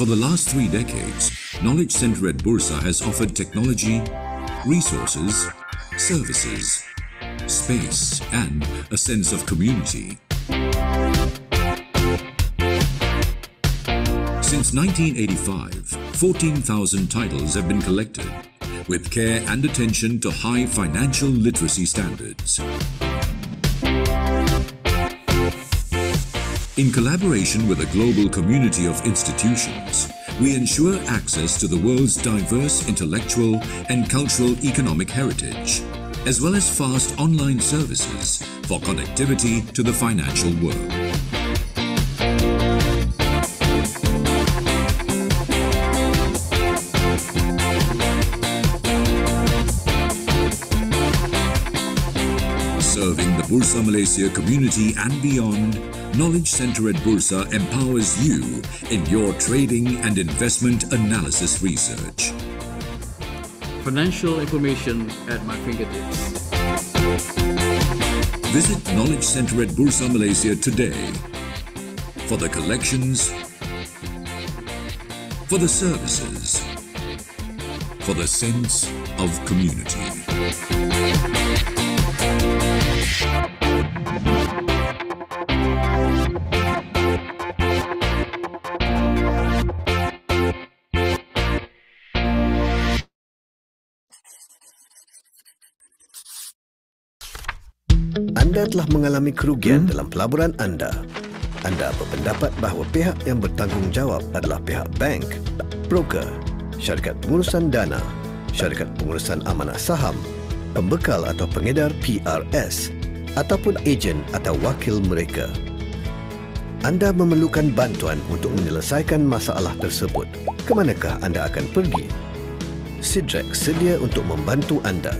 For the last three decades, Knowledge Center at Bursa has offered technology, resources, services, space and a sense of community. Since 1985, 14,000 titles have been collected with care and attention to high financial literacy standards. In collaboration with a global community of institutions, we ensure access to the world's diverse intellectual and cultural economic heritage, as well as fast online services for connectivity to the financial world. Bursa Malaysia community and beyond, Knowledge Centre at Bursa empowers you in your trading and investment analysis research. Financial information at my fingertips. Visit Knowledge Centre at Bursa Malaysia today for the collections, for the services, for the sense of community. anda telah mengalami kerugian hmm? dalam pelaburan anda, anda berpendapat bahawa pihak yang bertanggungjawab adalah pihak bank, broker, syarikat pengurusan dana, syarikat pengurusan amanah saham, pembekal atau pengedar PRS, ataupun ejen atau wakil mereka. Anda memerlukan bantuan untuk menyelesaikan masalah tersebut. Kemanakah anda akan pergi? Sidrek sedia untuk membantu anda.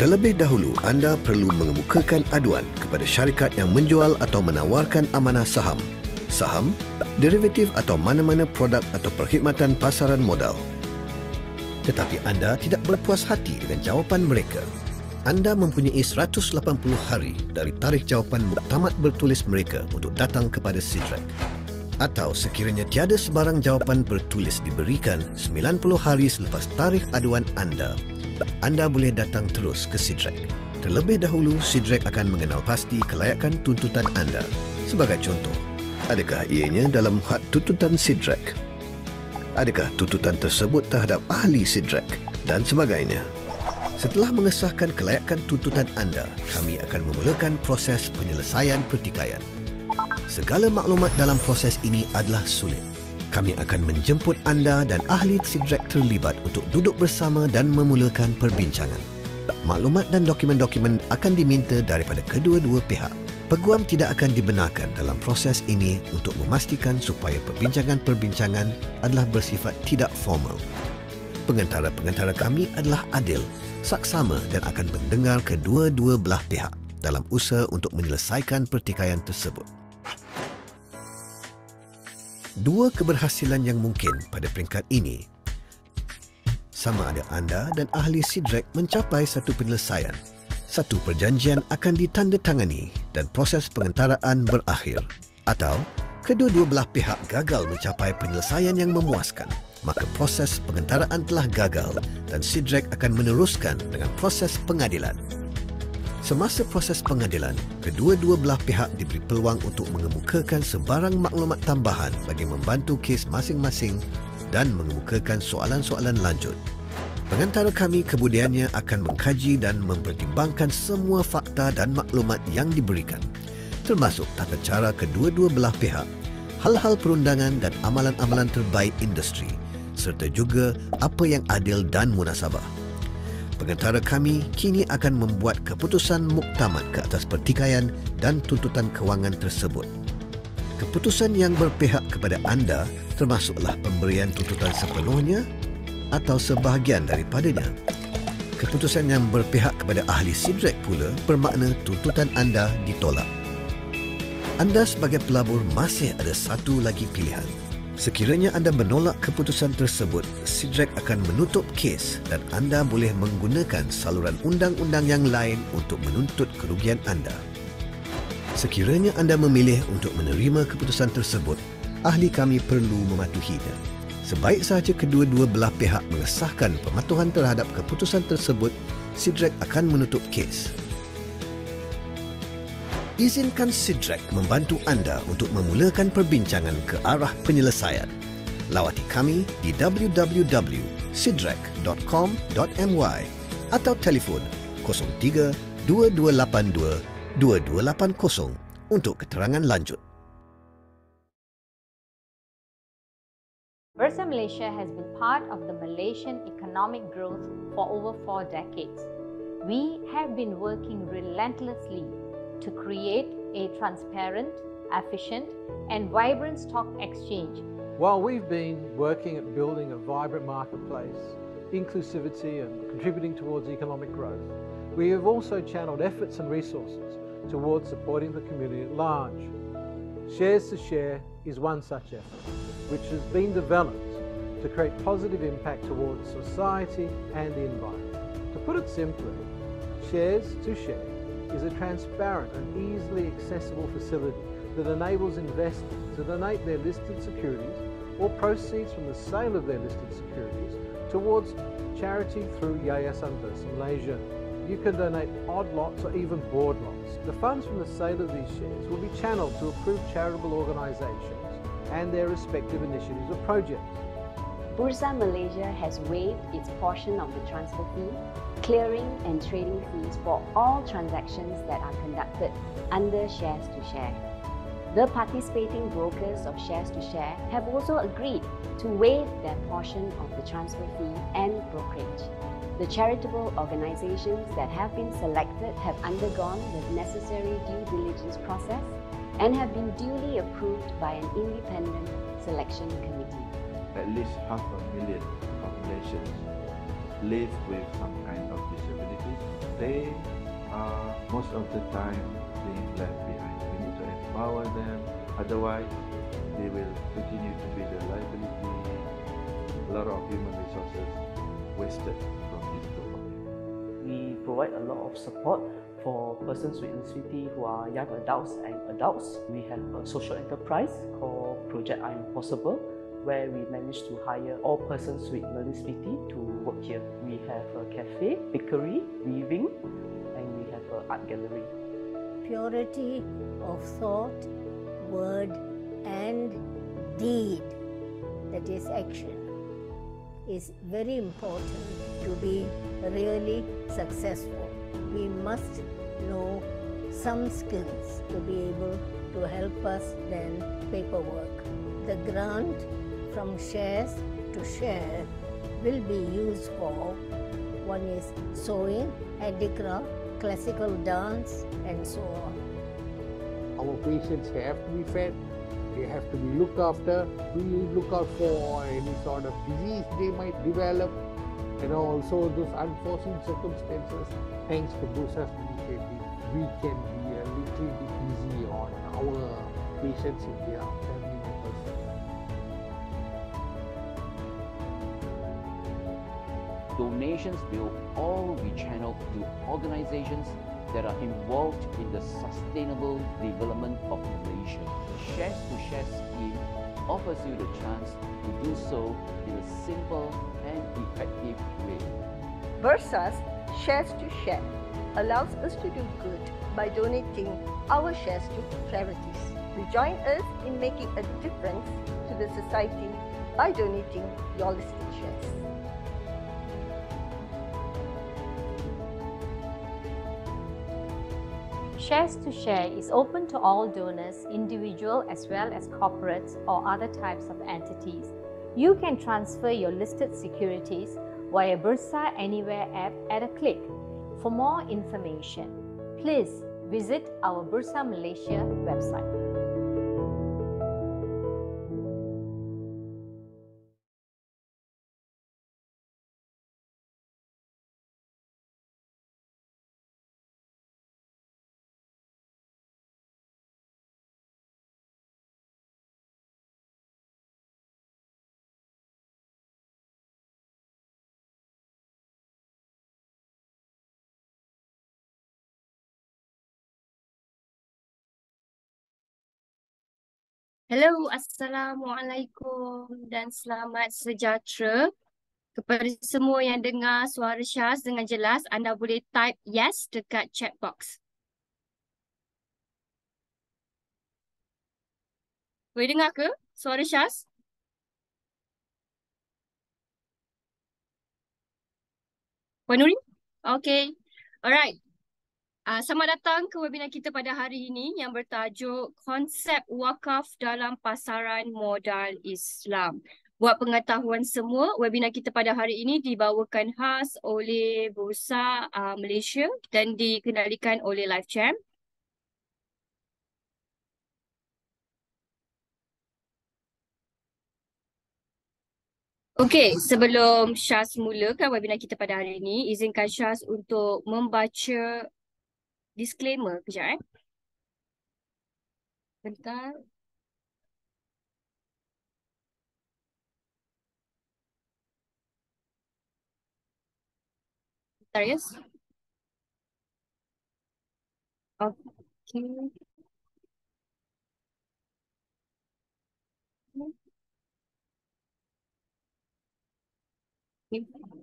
Terlebih dahulu, anda perlu mengemukakan aduan kepada syarikat yang menjual atau menawarkan amanah saham, saham, derivatif atau mana-mana produk atau perkhidmatan pasaran modal. Tetapi anda tidak berpuas hati dengan jawapan mereka. Anda mempunyai 180 hari dari tarikh jawapan tamat bertulis mereka untuk datang kepada Sidrek. Atau sekiranya tiada sebarang jawapan bertulis diberikan 90 hari selepas tarikh aduan anda anda boleh datang terus ke Sidrek. Terlebih dahulu, Sidrek akan mengenal pasti kelayakan tuntutan anda. Sebagai contoh, adakah ianya dalam hak tuntutan Sidrek? Adakah tuntutan tersebut terhadap ahli Sidrek dan sebagainya? Setelah mengesahkan kelayakan tuntutan anda, kami akan memulakan proses penyelesaian pertikaian. Segala maklumat dalam proses ini adalah sulit kami akan menjemput anda dan ahli sidrek terlibat untuk duduk bersama dan memulakan perbincangan. Maklumat dan dokumen-dokumen akan diminta daripada kedua-dua pihak. Peguam tidak akan dibenarkan dalam proses ini untuk memastikan supaya perbincangan-perbincangan adalah bersifat tidak formal. Pengantara-pengantara kami adalah adil, saksama dan akan mendengar kedua-dua belah pihak dalam usaha untuk menyelesaikan pertikaian tersebut. Dua keberhasilan yang mungkin pada peringkat ini. Sama ada anda dan ahli Sidrek mencapai satu penyelesaian. Satu perjanjian akan ditandatangani dan proses pengentaraan berakhir. Atau kedua-dua belah pihak gagal mencapai penyelesaian yang memuaskan. Maka proses pengentaraan telah gagal dan Sidrek akan meneruskan dengan proses pengadilan. Semasa proses pengadilan, kedua-dua belah pihak diberi peluang untuk mengemukakan sebarang maklumat tambahan bagi membantu kes masing-masing dan mengemukakan soalan-soalan lanjut. Pengantara kami kemudiannya akan mengkaji dan mempertimbangkan semua fakta dan maklumat yang diberikan, termasuk tata cara kedua-dua belah pihak, hal-hal perundangan dan amalan-amalan terbaik industri, serta juga apa yang adil dan munasabah pengantara kami kini akan membuat keputusan muktamad ke atas pertikaian dan tuntutan kewangan tersebut. Keputusan yang berpihak kepada anda termasuklah pemberian tuntutan sepenuhnya atau sebahagian daripadanya. Keputusan yang berpihak kepada ahli Sidrek pula bermakna tuntutan anda ditolak. Anda sebagai pelabur masih ada satu lagi pilihan. Sekiranya anda menolak keputusan tersebut, Sidrek akan menutup kes dan anda boleh menggunakan saluran undang-undang yang lain untuk menuntut kerugian anda. Sekiranya anda memilih untuk menerima keputusan tersebut, ahli kami perlu mematuhinya. Sebaik sahaja kedua-dua belah pihak mengesahkan pematuhan terhadap keputusan tersebut, Sidrek akan menutup kes izinkan Sidrek membantu anda untuk memulakan perbincangan ke arah penyelesaian. Lawati kami di www.sidrek.com.my atau telefon 03-2282-2280 untuk keterangan lanjut. Bursa Malaysia has been part of the Malaysian economic growth for over four decades. We have been working relentlessly to create a transparent, efficient, and vibrant stock exchange. While we've been working at building a vibrant marketplace, inclusivity, and contributing towards economic growth, we have also channeled efforts and resources towards supporting the community at large. Shares to Share is one such effort, which has been developed to create positive impact towards society and the environment. To put it simply, shares to share is a transparent and easily accessible facility that enables investors to donate their listed securities or proceeds from the sale of their listed securities towards charity through Yayasan Bursa Malaysia. You can donate odd lots or even board lots. The funds from the sale of these shares will be channeled to approved charitable organisations and their respective initiatives or projects. Bursa Malaysia has waived its portion of the transfer fee clearing and trading fees for all transactions that are conducted under shares to share. The participating brokers of shares to share have also agreed to waive their portion of the transfer fee and brokerage. The charitable organizations that have been selected have undergone the necessary due diligence process and have been duly approved by an independent selection committee. At least half a million populations live with some kind they are most of the time being left behind. We need to empower them, otherwise they will continue to be the liability. A lot of human resources wasted from this program. We provide a lot of support for persons with disability who are young adults and adults. We have a social enterprise called Project I'm Possible where we managed to hire all persons with Malispiti to work here. We have a cafe, bakery, weaving, and we have an art gallery. Purity of thought, word, and deed, that is action, is very important to be really successful. We must know some skills to be able to help us than paperwork. The grant from shares to share will be used for one is sewing, handicraft, classical dance, and so on. Our patients have to be fed, they have to be looked after. We look out for any sort of disease they might develop, and also those unforeseen circumstances. Thanks to Busa's initiative, we can be a little bit easy on our patients in their donations will all be channeled to organizations that are involved in the sustainable development of Malaysia. The Shares to Shares scheme offers you the chance to do so in a simple and effective way. Versus Shares to Share allows us to do good by donating our shares to charities. We join us in making a difference to the society by donating your listed shares. Shares to Share is open to all donors, individual as well as corporates or other types of entities. You can transfer your listed securities via Bursa Anywhere app at a click. For more information, please visit our Bursa Malaysia website. Hello, Assalamualaikum dan selamat sejahtera kepada semua yang dengar suara Syaz dengan jelas. Anda boleh type yes dekat chat box. Boleh dengar ke suara Syaz? Puan Okay. Alright. Uh, selamat datang ke webinar kita pada hari ini yang bertajuk Konsep Wakaf dalam Pasaran Modal Islam. Buat pengetahuan semua, webinar kita pada hari ini dibawakan khas oleh Bursa uh, Malaysia dan dikendalikan oleh LiveChamp. Okey, sebelum Syaz mulakan webinar kita pada hari ini, izinkan Syaz untuk membaca disclaimer kejap eh. Bentar. Bentar yes. Okay. Thank you.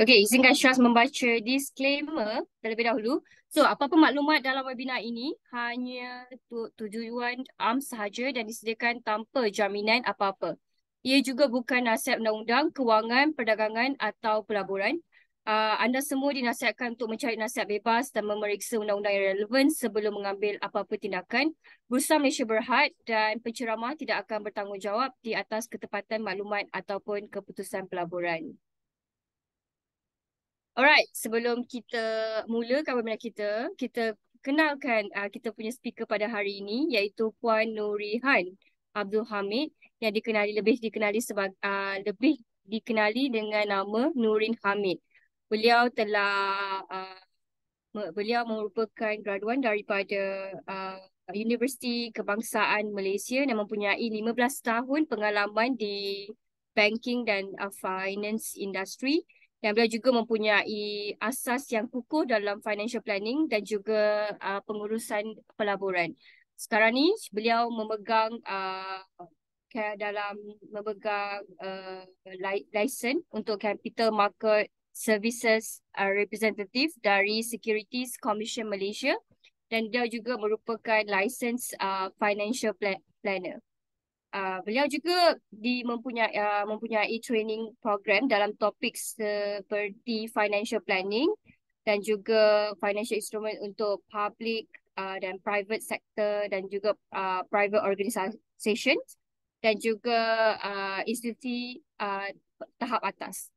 Okay, izinkan Syaz membaca disclaimer terlebih dahulu. So, apa-apa maklumat dalam webinar ini hanya untuk tujuan am sahaja dan disediakan tanpa jaminan apa-apa. Ia juga bukan nasihat undang-undang, kewangan, perdagangan atau pelaburan. Uh, anda semua dinasihatkan untuk mencari nasihat bebas dan memeriksa undang-undang yang relevan sebelum mengambil apa-apa tindakan. Bursa Malaysia Berhad dan penceramah tidak akan bertanggungjawab di atas ketepatan maklumat ataupun keputusan pelaburan. Alright, sebelum kita mulakan webinar kita, kita kenalkan uh, kita punya speaker pada hari ini iaitu Puan Nurihan Abdul Hamid yang dikenali lebih dikenali sebagai uh, lebih dikenali dengan nama Nurin Hamid. Beliau telah uh, beliau merupakan graduan daripada uh, Universiti Kebangsaan Malaysia dan mempunyai 15 tahun pengalaman di banking dan uh, finance industry dan beliau juga mempunyai asas yang kukuh dalam financial planning dan juga uh, pengurusan pelaburan. Sekarang ni beliau memegang uh, dalam memegang uh, license untuk capital market services uh, representative dari Securities Commission Malaysia dan dia juga merupakan license uh, financial planner uh, beliau juga di mempunyai uh, mempunyai training program dalam topik seperti financial planning dan juga financial instrument untuk public uh, dan private sector dan juga uh, private organisations dan juga uh, institusi uh, tahap atas.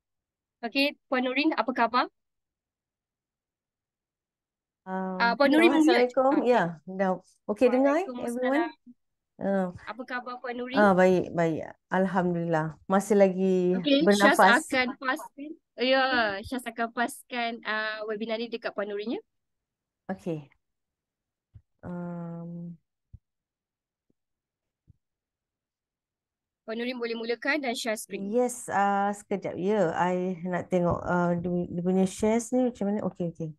Okey, Puan Nurin, apa khabar? Um, uh, Puan Nurin, Assalamualaikum. Ya, yeah, ya, no. okay, dengar eh, everyone. Uh. Apa khabar Puan Nurin? Ah, baik, baik. Alhamdulillah. Masih lagi okay, bernafas. Syaz akan pas Ya, yeah, saya akan paskan uh, webinar ni dekat Puan Nurin ya. Okay. Um. Puan Nurin boleh mulakan dan share screen. Yes, uh, sekejap. Ya, yeah, I nak tengok uh, dia, punya shares ni macam mana. Okay, okay.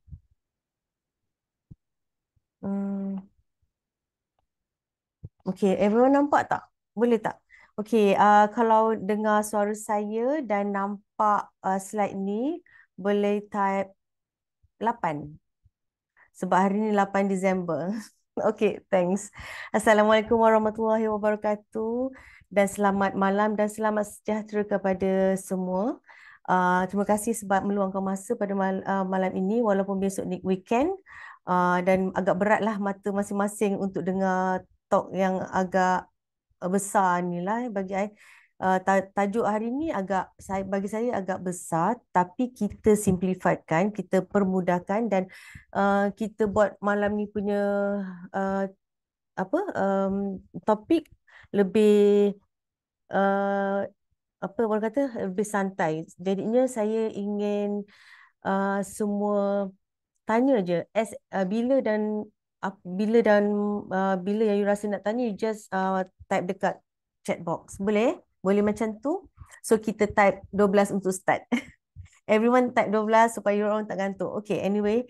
Um. Okay, everyone nampak tak? Boleh tak? Okay, uh, kalau dengar suara saya dan nampak uh, slide ni, boleh type 8. Sebab hari ni 8 Disember. okay, thanks. Assalamualaikum warahmatullahi wabarakatuh. Dan selamat malam dan selamat sejahtera kepada semua. Uh, terima kasih sebab meluangkan masa pada mal- uh, malam ini walaupun besok ni weekend. Uh, dan agak beratlah mata masing-masing untuk dengar talk yang agak eh, besar ni lah bagi saya. Eh, tajuk hari ni agak saya bagi saya agak besar tapi kita simplifikan, kita permudahkan dan eh, kita buat malam ni punya apa um, topik lebih uh, apa orang kata lebih santai jadinya saya ingin uh, semua tanya je as, uh, bila dan bila dan uh, bila yang you rasa nak tanya you just uh, type dekat chat box boleh boleh macam tu so kita type 12 untuk start everyone type 12 supaya you orang tak gantuk okay anyway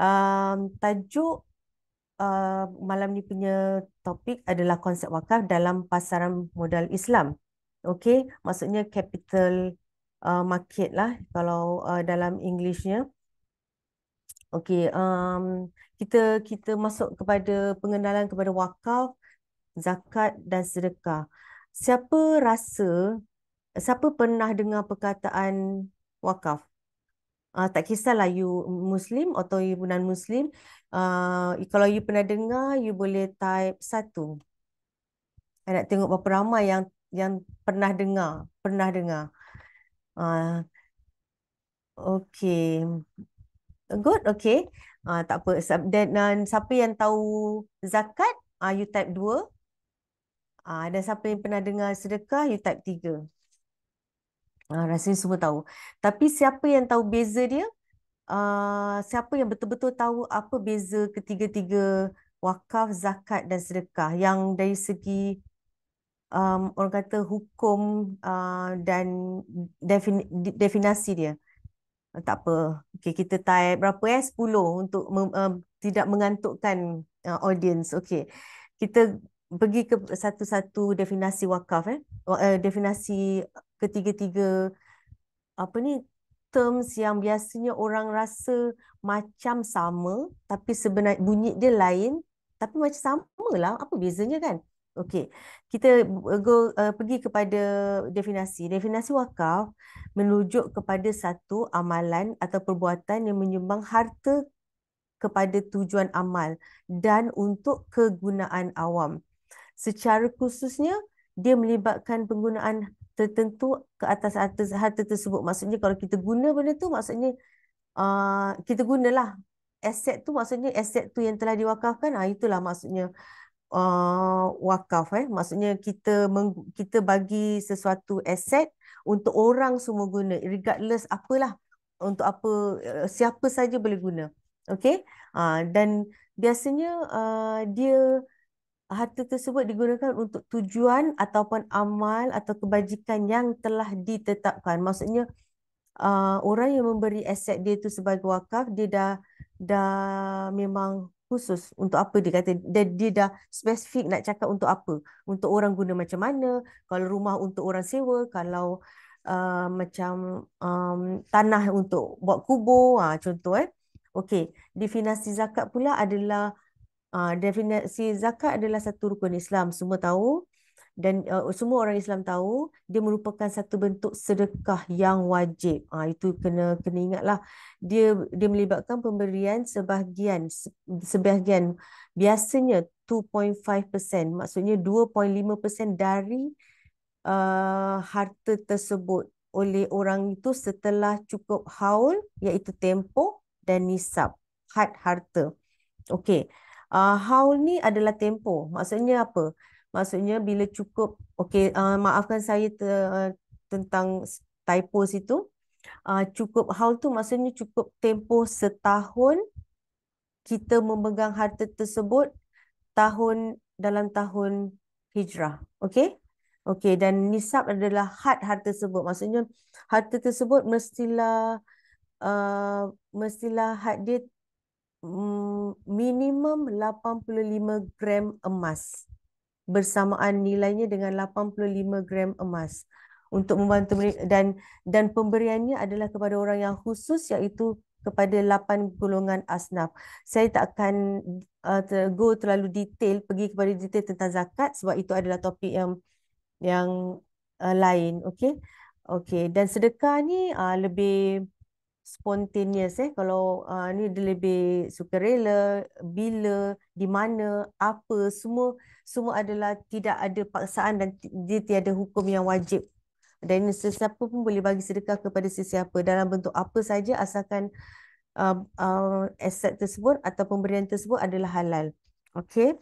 um, tajuk uh, malam ni punya topik adalah konsep wakaf dalam pasaran modal Islam okay maksudnya capital uh, market lah kalau uh, dalam Englishnya Okey, um, kita kita masuk kepada pengenalan kepada wakaf, zakat dan sedekah. Siapa rasa, siapa pernah dengar perkataan wakaf? Uh, tak kisahlah you Muslim atau you bukan Muslim. Uh, ah, kalau you pernah dengar, you boleh type satu. I nak tengok berapa ramai yang yang pernah dengar, pernah dengar. Uh, ah, okay. Good, okay. Uh, tak apa. Dan uh, siapa yang tahu zakat, uh, you type 2. Uh, ah, dan siapa yang pernah dengar sedekah, you type 3. Uh, rasanya semua tahu. Tapi siapa yang tahu beza dia? Uh, siapa yang betul-betul tahu apa beza ketiga-tiga wakaf, zakat dan sedekah yang dari segi um, orang kata hukum uh, dan defin definasi dia? Uh, tak apa. Okay, kita type berapa eh? 10 untuk uh, tidak mengantukkan uh, audience. Okay. Kita pergi ke satu-satu definasi wakaf. Eh? Uh, definasi ketiga-tiga apa ni terms yang biasanya orang rasa macam sama tapi sebenarnya bunyi dia lain tapi macam sama lah. Apa bezanya kan? Okey, kita go, uh, pergi kepada definasi. Definasi wakaf menunjuk kepada satu amalan atau perbuatan yang menyumbang harta kepada tujuan amal dan untuk kegunaan awam. Secara khususnya, dia melibatkan penggunaan tertentu ke atas atas harta tersebut. Maksudnya kalau kita guna benda tu, maksudnya uh, kita gunalah aset tu. Maksudnya aset tu yang telah diwakafkan, ah, itulah maksudnya uh, wakaf eh maksudnya kita meng, kita bagi sesuatu aset untuk orang semua guna regardless apalah untuk apa uh, siapa saja boleh guna okey uh, dan biasanya uh, dia harta tersebut digunakan untuk tujuan ataupun amal atau kebajikan yang telah ditetapkan maksudnya uh, orang yang memberi aset dia itu sebagai wakaf dia dah dah memang khusus untuk apa dia kata dia, dia dah spesifik nak cakap untuk apa untuk orang guna macam mana kalau rumah untuk orang sewa kalau uh, macam um, tanah untuk buat kubur ha, contoh eh okey definisi zakat pula adalah uh, definisi zakat adalah satu rukun Islam semua tahu dan uh, semua orang Islam tahu dia merupakan satu bentuk sedekah yang wajib. Ah uh, itu kena kena ingatlah. Dia dia melibatkan pemberian sebahagian sebahagian biasanya 2.5%, maksudnya 2.5% dari uh, harta tersebut oleh orang itu setelah cukup haul iaitu tempo dan nisab had harta. Okey. Uh, haul ni adalah tempo. Maksudnya apa? maksudnya bila cukup okey uh, maafkan saya te, uh, tentang typo situ uh, cukup haul tu maksudnya cukup tempoh setahun kita memegang harta tersebut tahun dalam tahun hijrah okey okey dan nisab adalah had harta tersebut maksudnya harta tersebut mestilah uh, mestilah had dia um, minimum 85 gram emas bersamaan nilainya dengan 85 gram emas untuk membantu dan dan pemberiannya adalah kepada orang yang khusus iaitu kepada 8 golongan asnaf. Saya tak akan uh, go terlalu detail pergi kepada detail tentang zakat sebab itu adalah topik yang yang uh, lain, okey. Okey, dan sedekah ni uh, lebih spontaneous eh kalau uh, ni dia lebih sukarela bila di mana apa semua semua adalah tidak ada paksaan dan dia tiada hukum yang wajib dan sesiapa pun boleh bagi sedekah kepada sesiapa dalam bentuk apa saja asalkan uh, uh, aset tersebut atau pemberian tersebut adalah halal okey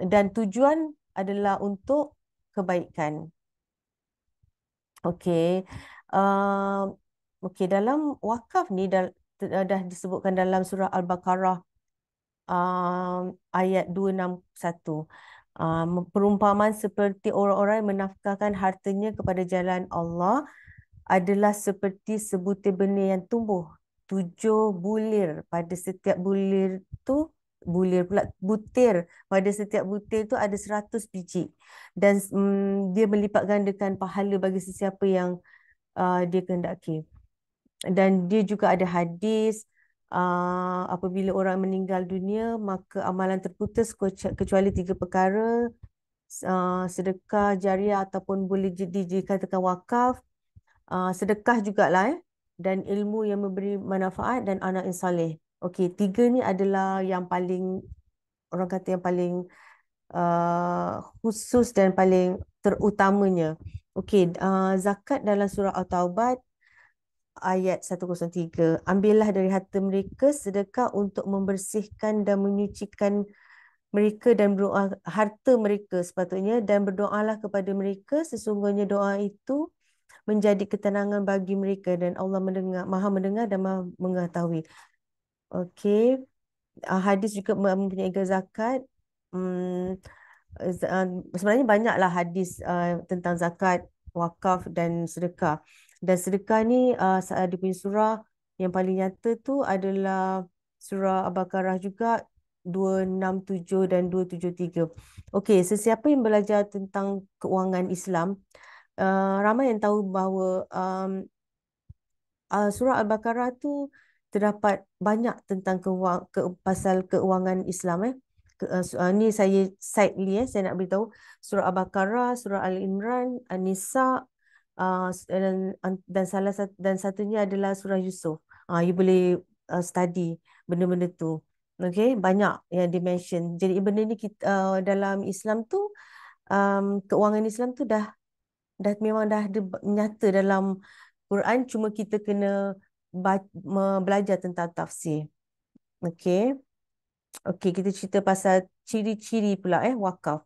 dan tujuan adalah untuk kebaikan okey uh, Okey, dalam wakaf ni dah, eh, dah disebutkan dalam surah Al-Baqarah uh, ayat 261. Uh, um, perumpamaan seperti orang-orang yang menafkahkan hartanya kepada jalan Allah adalah seperti sebutir benih yang tumbuh. Tujuh bulir pada setiap bulir tu bulir pula butir pada setiap butir tu ada seratus biji dan um, dia melipat gandakan pahala bagi sesiapa yang uh, dia kehendaki dan dia juga ada hadis uh, apabila orang meninggal dunia maka amalan terputus kecuali tiga perkara uh, sedekah jariah ataupun boleh dikatakan wakaf uh, sedekah jugalah eh dan ilmu yang memberi manfaat dan anak yang soleh. Okey, tiga ni adalah yang paling orang kata yang paling uh, khusus dan paling terutamanya. Okey, uh, zakat dalam surah At-Taubah ayat 103 ambillah dari harta mereka sedekah untuk membersihkan dan menyucikan mereka dan berdoa harta mereka sepatutnya dan berdoalah kepada mereka sesungguhnya doa itu menjadi ketenangan bagi mereka dan Allah mendengar Maha mendengar dan Maha mengetahui. Okey. Ah, hadis juga mempunyai zakat. Hmm. sebenarnya banyaklah hadis ah, tentang zakat, wakaf dan sedekah. Dan sedekah ni uh, ah, saat dia punya surah yang paling nyata tu adalah surah Al-Baqarah juga 267 dan 273. Okey, sesiapa yang belajar tentang keuangan Islam, uh, ramai yang tahu bahawa um, uh, surah al tu terdapat banyak tentang keuang, ke, pasal keuangan Islam. Eh. Ke, uh, uh, ni saya sidely, eh, saya nak beritahu. Surah Al-Baqarah, Surah Al-Imran, An-Nisa, Ah, dan dan salah satu dan satunya adalah surah Yusuf. Ah uh, you boleh uh, study benda-benda tu. Okay, banyak yang dimention. Jadi benda ni kita, uh, dalam Islam tu um, keuangan Islam tu dah dah memang dah nyata dalam Quran cuma kita kena baca, belajar tentang tafsir. Okay. Okay, kita cerita pasal ciri-ciri pula eh wakaf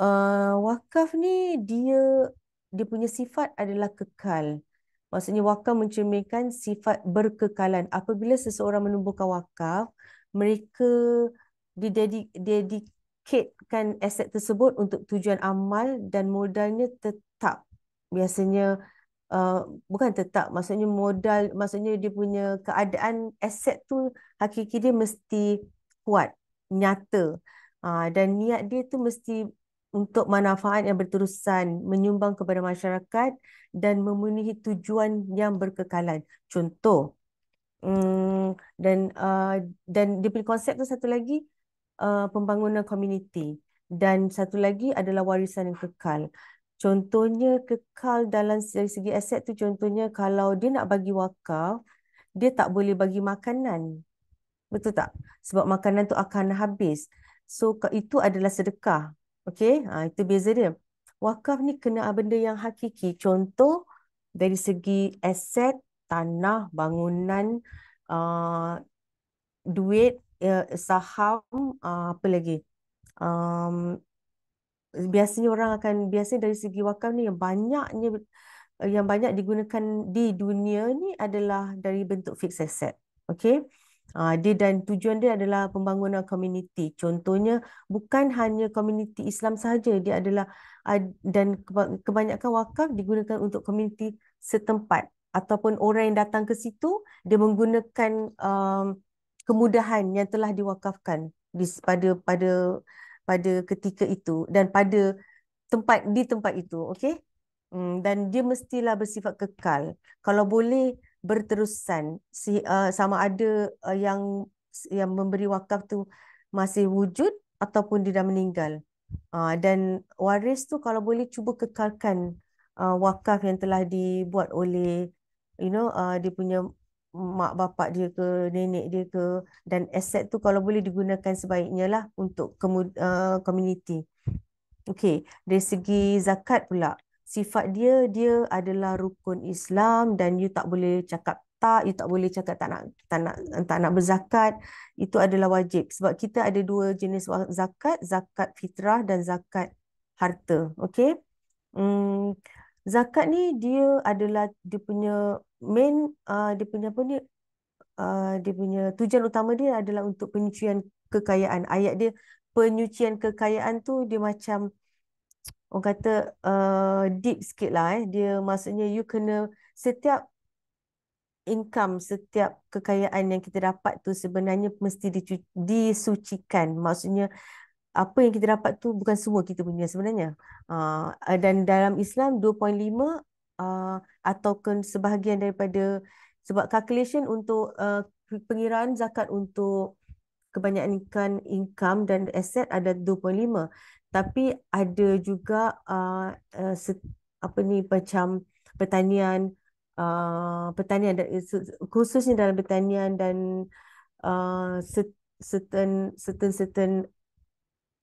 uh, wakaf ni dia dia punya sifat adalah kekal. Maksudnya wakaf mencerminkan sifat berkekalan. Apabila seseorang menubuhkan wakaf, mereka didedikatkan aset tersebut untuk tujuan amal dan modalnya tetap. Biasanya uh, bukan tetap, maksudnya modal, maksudnya dia punya keadaan aset tu hakiki dia mesti kuat, nyata. Uh, dan niat dia tu mesti untuk manfaat yang berterusan, menyumbang kepada masyarakat dan memenuhi tujuan yang berkekalan. Contoh, hmm, dan uh, dan dia punya konsep tu satu lagi, uh, pembangunan komuniti. Dan satu lagi adalah warisan yang kekal. Contohnya kekal dalam dari segi aset tu contohnya kalau dia nak bagi wakaf, dia tak boleh bagi makanan. Betul tak? Sebab makanan tu akan habis. So itu adalah sedekah Okey, ha, ah, itu beza dia. Wakaf ni kena benda yang hakiki. Contoh, dari segi aset, tanah, bangunan, uh, duit, uh, saham, uh, apa lagi. Um, biasanya orang akan, biasanya dari segi wakaf ni yang banyaknya, yang banyak digunakan di dunia ni adalah dari bentuk fixed asset. Okey uh, dia dan tujuan dia adalah pembangunan komuniti contohnya bukan hanya komuniti Islam saja dia adalah uh, dan kebanyakan wakaf digunakan untuk komuniti setempat ataupun orang yang datang ke situ dia menggunakan um, kemudahan yang telah diwakafkan pada pada pada ketika itu dan pada tempat di tempat itu okay hmm, dan dia mestilah bersifat kekal kalau boleh berterusan si, uh, sama ada uh, yang yang memberi wakaf tu masih wujud ataupun dia dah meninggal uh, dan waris tu kalau boleh cuba kekalkan uh, wakaf yang telah dibuat oleh you know uh, dia punya mak bapak dia ke nenek dia ke dan aset tu kalau boleh digunakan sebaiknya lah untuk kemud, uh, eh, community okey dari segi zakat pula sifat dia dia adalah rukun Islam dan you tak boleh cakap tak you tak boleh cakap tak nak tak nak tak nak berzakat itu adalah wajib sebab kita ada dua jenis zakat zakat fitrah dan zakat harta okey hmm, zakat ni dia adalah dia punya main uh, dia punya apa ni uh, dia punya tujuan utama dia adalah untuk penyucian kekayaan ayat dia penyucian kekayaan tu dia macam orang kata uh, deep sikit lah eh. Dia maksudnya you kena setiap income, setiap kekayaan yang kita dapat tu sebenarnya mesti disucikan. Maksudnya apa yang kita dapat tu bukan semua kita punya sebenarnya. Uh, dan dalam Islam 2.5 uh, ataupun sebahagian daripada sebab calculation untuk uh, pengiraan zakat untuk kebanyakan income dan aset ada tapi ada juga uh, uh, apa ni macam pertanian uh, pertanian eh, khususnya dalam pertanian dan uh, certain certain certain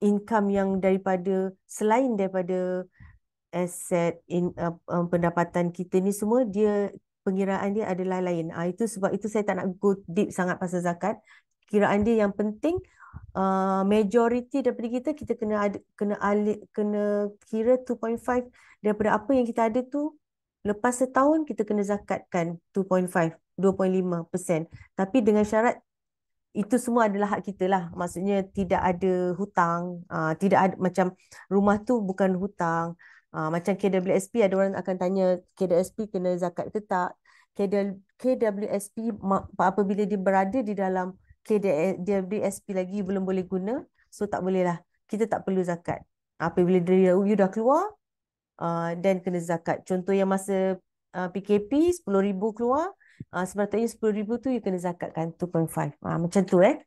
income yang daripada selain daripada aset in uh, um, pendapatan kita ni semua dia pengiraan dia adalah lain. Ah uh, itu sebab itu saya tak nak go deep sangat pasal zakat. Kiraan dia yang penting uh, majority daripada kita kita kena ada, kena alik, kena kira 2.5 daripada apa yang kita ada tu lepas setahun kita kena zakatkan 2.5 2.5% tapi dengan syarat itu semua adalah hak kita lah. Maksudnya tidak ada hutang, uh, tidak ada macam rumah tu bukan hutang. Uh, macam KWSP ada orang akan tanya KWSP kena zakat ke tak? KWSP apabila dia berada di dalam okay, dia, dia beri SP lagi belum boleh guna so tak bolehlah. kita tak perlu zakat apabila dia, you dah keluar dan uh, kena zakat contoh yang masa uh, PKP 10000 keluar uh, sebenarnya 10000 tu you kena zakatkan 2.5 uh, ah, macam tu eh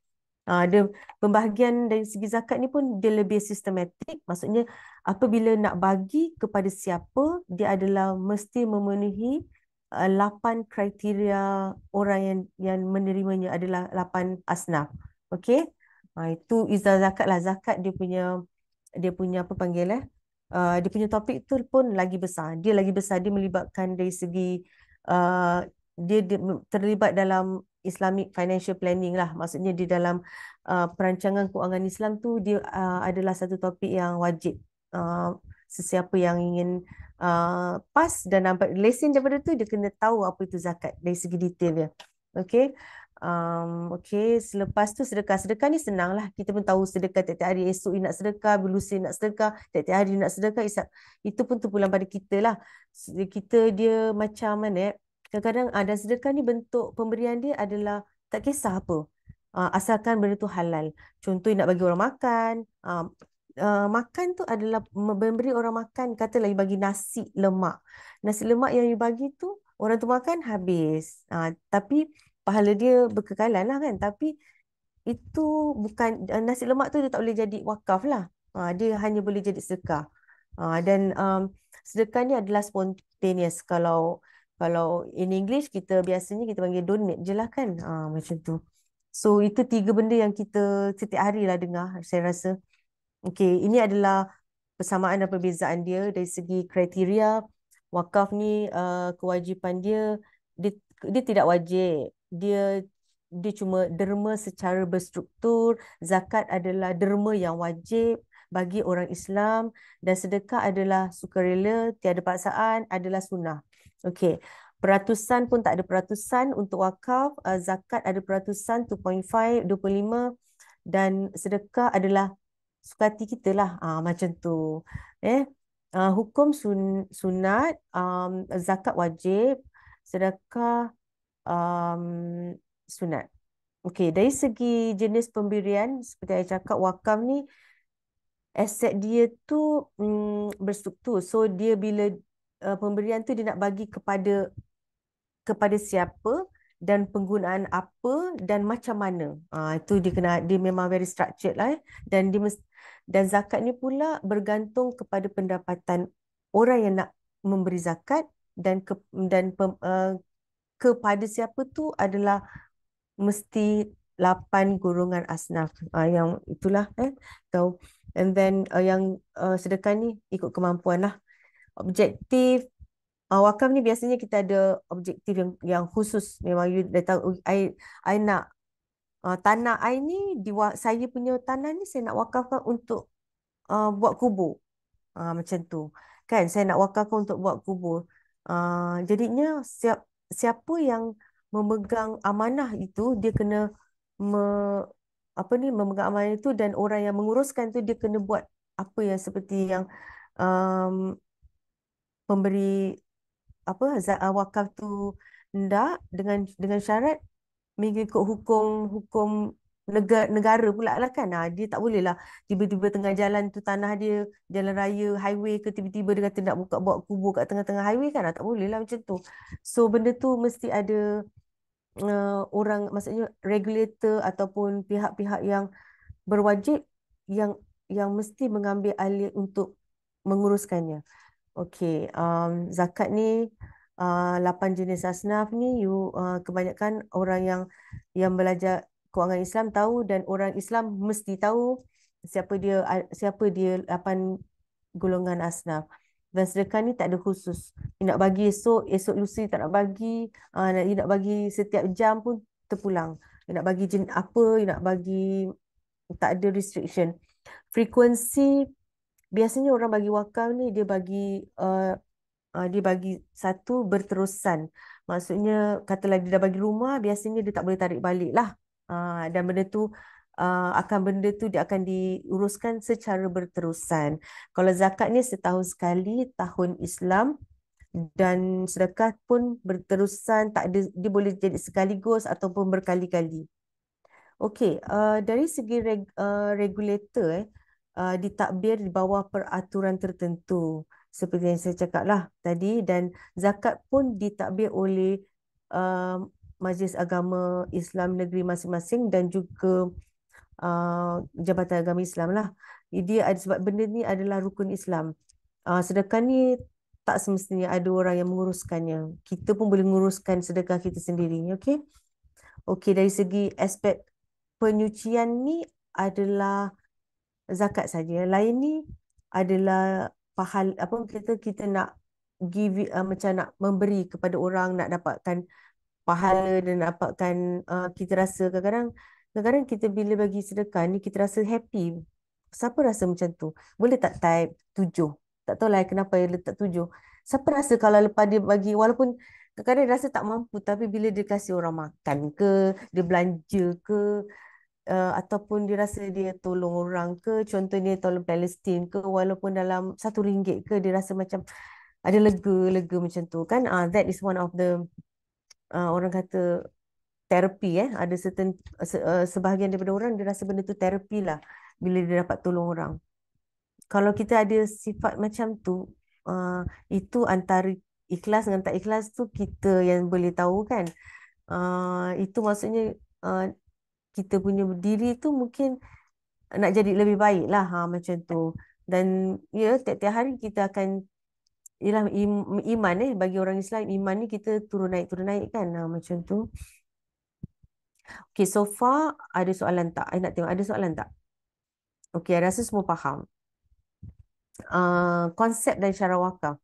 uh, dia, pembahagian dari segi zakat ni pun dia lebih sistematik maksudnya apabila nak bagi kepada siapa dia adalah mesti memenuhi Eh, lapan uh, kriteria orang yang yang menerimanya adalah lapan asnaf. Okey? Ha, itu izah zakat lah. Zakat dia punya dia punya apa panggil eh? Uh, dia punya topik tu pun lagi besar. Dia lagi besar. Dia melibatkan dari segi uh, dia terlibat dalam Islamic financial planning lah. Maksudnya di dalam uh, perancangan kewangan Islam tu dia uh, adalah satu topik yang wajib uh, sesiapa yang ingin uh, uh, pas dan dapat lesen daripada tu dia kena tahu apa itu zakat dari segi detail dia. Okey. Um, okay. selepas tu sedekah sedekah ni senang lah. kita pun tahu sedekah tiap-tiap hari esok nak sedekah bulus nak sedekah tiap-tiap hari nak sedekah isap. itu pun terpulang pada kita lah kita dia macam mana eh? kadang-kadang ada ah, uh, sedekah ni bentuk pemberian dia adalah tak kisah apa uh, asalkan benda tu halal contoh nak bagi orang makan uh, uh, makan tu adalah memberi orang makan kata lagi bagi nasi lemak. Nasi lemak yang you bagi tu orang tu makan habis. Uh, tapi pahala dia berkekalan lah kan. Tapi itu bukan uh, nasi lemak tu dia tak boleh jadi wakaf lah. Uh, dia hanya boleh jadi sedekah. Uh, dan um, sedekah ni adalah spontaneous. Kalau kalau in English kita biasanya kita panggil donate je lah kan. Uh, macam tu. So itu tiga benda yang kita setiap hari lah dengar saya rasa. Okey, ini adalah persamaan dan perbezaan dia dari segi kriteria wakaf ni uh, kewajipan dia, dia dia tidak wajib. Dia dia cuma derma secara berstruktur, zakat adalah derma yang wajib bagi orang Islam dan sedekah adalah sukarela, tiada paksaan, adalah sunnah. Okey. Peratusan pun tak ada peratusan untuk wakaf, uh, zakat ada peratusan 2.5, 25 dan sedekah adalah suka hati kita lah uh, macam tu eh uh, hukum sun, sunat um, zakat wajib sedekah um, sunat okey dari segi jenis pemberian seperti yang cakap wakaf ni aset dia tu mm, berstruktur so dia bila uh, pemberian tu dia nak bagi kepada kepada siapa dan penggunaan apa dan macam mana. ha, itu dia kena dia memang very structured lah eh. dan dia mesti, dan zakat ni pula bergantung kepada pendapatan orang yang nak memberi zakat dan ke, dan pem, uh, kepada siapa tu adalah mesti lapan gurungan asnaf uh, yang itulah eh so and then uh, yang uh, sedekah ni ikut kemampuan lah objektif uh, wakaf ni biasanya kita ada objektif yang yang khusus memang you dah tahu I, I nak uh, tanah saya ni, saya punya tanah ni saya nak wakafkan untuk uh, buat kubur. Uh, macam tu. Kan, saya nak wakafkan untuk buat kubur. Uh, jadinya, siap, siapa yang memegang amanah itu, dia kena me, apa ni memegang amanah itu dan orang yang menguruskan itu, dia kena buat apa yang seperti yang um, pemberi apa wakaf tu ndak dengan dengan syarat mengikut hukum-hukum negara negara pula lah kan ha, dia tak boleh lah tiba-tiba tengah jalan tu tanah dia jalan raya highway ke tiba-tiba dia kata nak buka buat kubur kat tengah-tengah highway kan ha, tak boleh lah macam tu so benda tu mesti ada uh, orang maksudnya regulator ataupun pihak-pihak yang berwajib yang yang mesti mengambil alih untuk menguruskannya Okay, um, zakat ni Ah, lapan uh, jenis asnaf ni you uh, kebanyakan orang yang yang belajar kewangan Islam tahu dan orang Islam mesti tahu siapa dia siapa dia lapan golongan asnaf dan sedekah ni tak ada khusus you nak bagi esok esok lusi tak nak bagi uh, nak bagi setiap jam pun terpulang you nak bagi jenis apa you nak bagi tak ada restriction frekuensi biasanya orang bagi wakaf ni dia bagi uh, uh, dia bagi satu berterusan. Maksudnya kata lagi dia dah bagi rumah, biasanya dia tak boleh tarik balik lah. Uh, dan benda tu uh, akan benda tu dia akan diuruskan secara berterusan. Kalau zakat ni setahun sekali tahun Islam dan sedekah pun berterusan tak ada dia boleh jadi sekaligus ataupun berkali-kali. Okey, uh, dari segi reg, uh, regulator eh uh, ditakbir di bawah peraturan tertentu. Uh, seperti yang saya cakap lah tadi dan zakat pun ditakbir oleh uh, Majlis Agama Islam Negeri masing-masing dan juga uh, Jabatan Agama Islam lah. Dia ada sebab benda ni adalah rukun Islam. Uh, sedekah ni tak semestinya ada orang yang menguruskannya. Kita pun boleh menguruskan sedekah kita sendiri. Okey? Okey, dari segi aspek penyucian ni adalah zakat saja. Lain ni adalah pahal apa kita kita nak give uh, macam nak memberi kepada orang nak dapatkan pahala dan dapatkan uh, kita rasa kadang-kadang kadang-kadang kita bila bagi sedekah ni kita rasa happy siapa rasa macam tu boleh tak type tujuh tak tahu lah kenapa dia letak tujuh siapa rasa kalau lepas dia bagi walaupun kadang-kadang rasa tak mampu tapi bila dia kasih orang makan ke dia belanja ke uh, ataupun dia rasa dia tolong orang ke contohnya tolong Palestin ke walaupun dalam satu ringgit ke dia rasa macam ada lega-lega macam tu kan uh, that is one of the uh, orang kata terapi eh ada certain uh, sebahagian daripada orang dia rasa benda tu terapi lah bila dia dapat tolong orang kalau kita ada sifat macam tu uh, itu antara ikhlas dengan tak ikhlas tu kita yang boleh tahu kan uh, itu maksudnya uh, kita punya diri tu mungkin nak jadi lebih baik lah ha, macam tu. Dan ya tiap-tiap hari kita akan ialah iman eh bagi orang Islam iman ni kita turun naik turun naik kan ha, macam tu. Okay so far ada soalan tak? Saya nak tengok ada soalan tak? Okay saya rasa semua faham. Uh, konsep dan cara wakaf.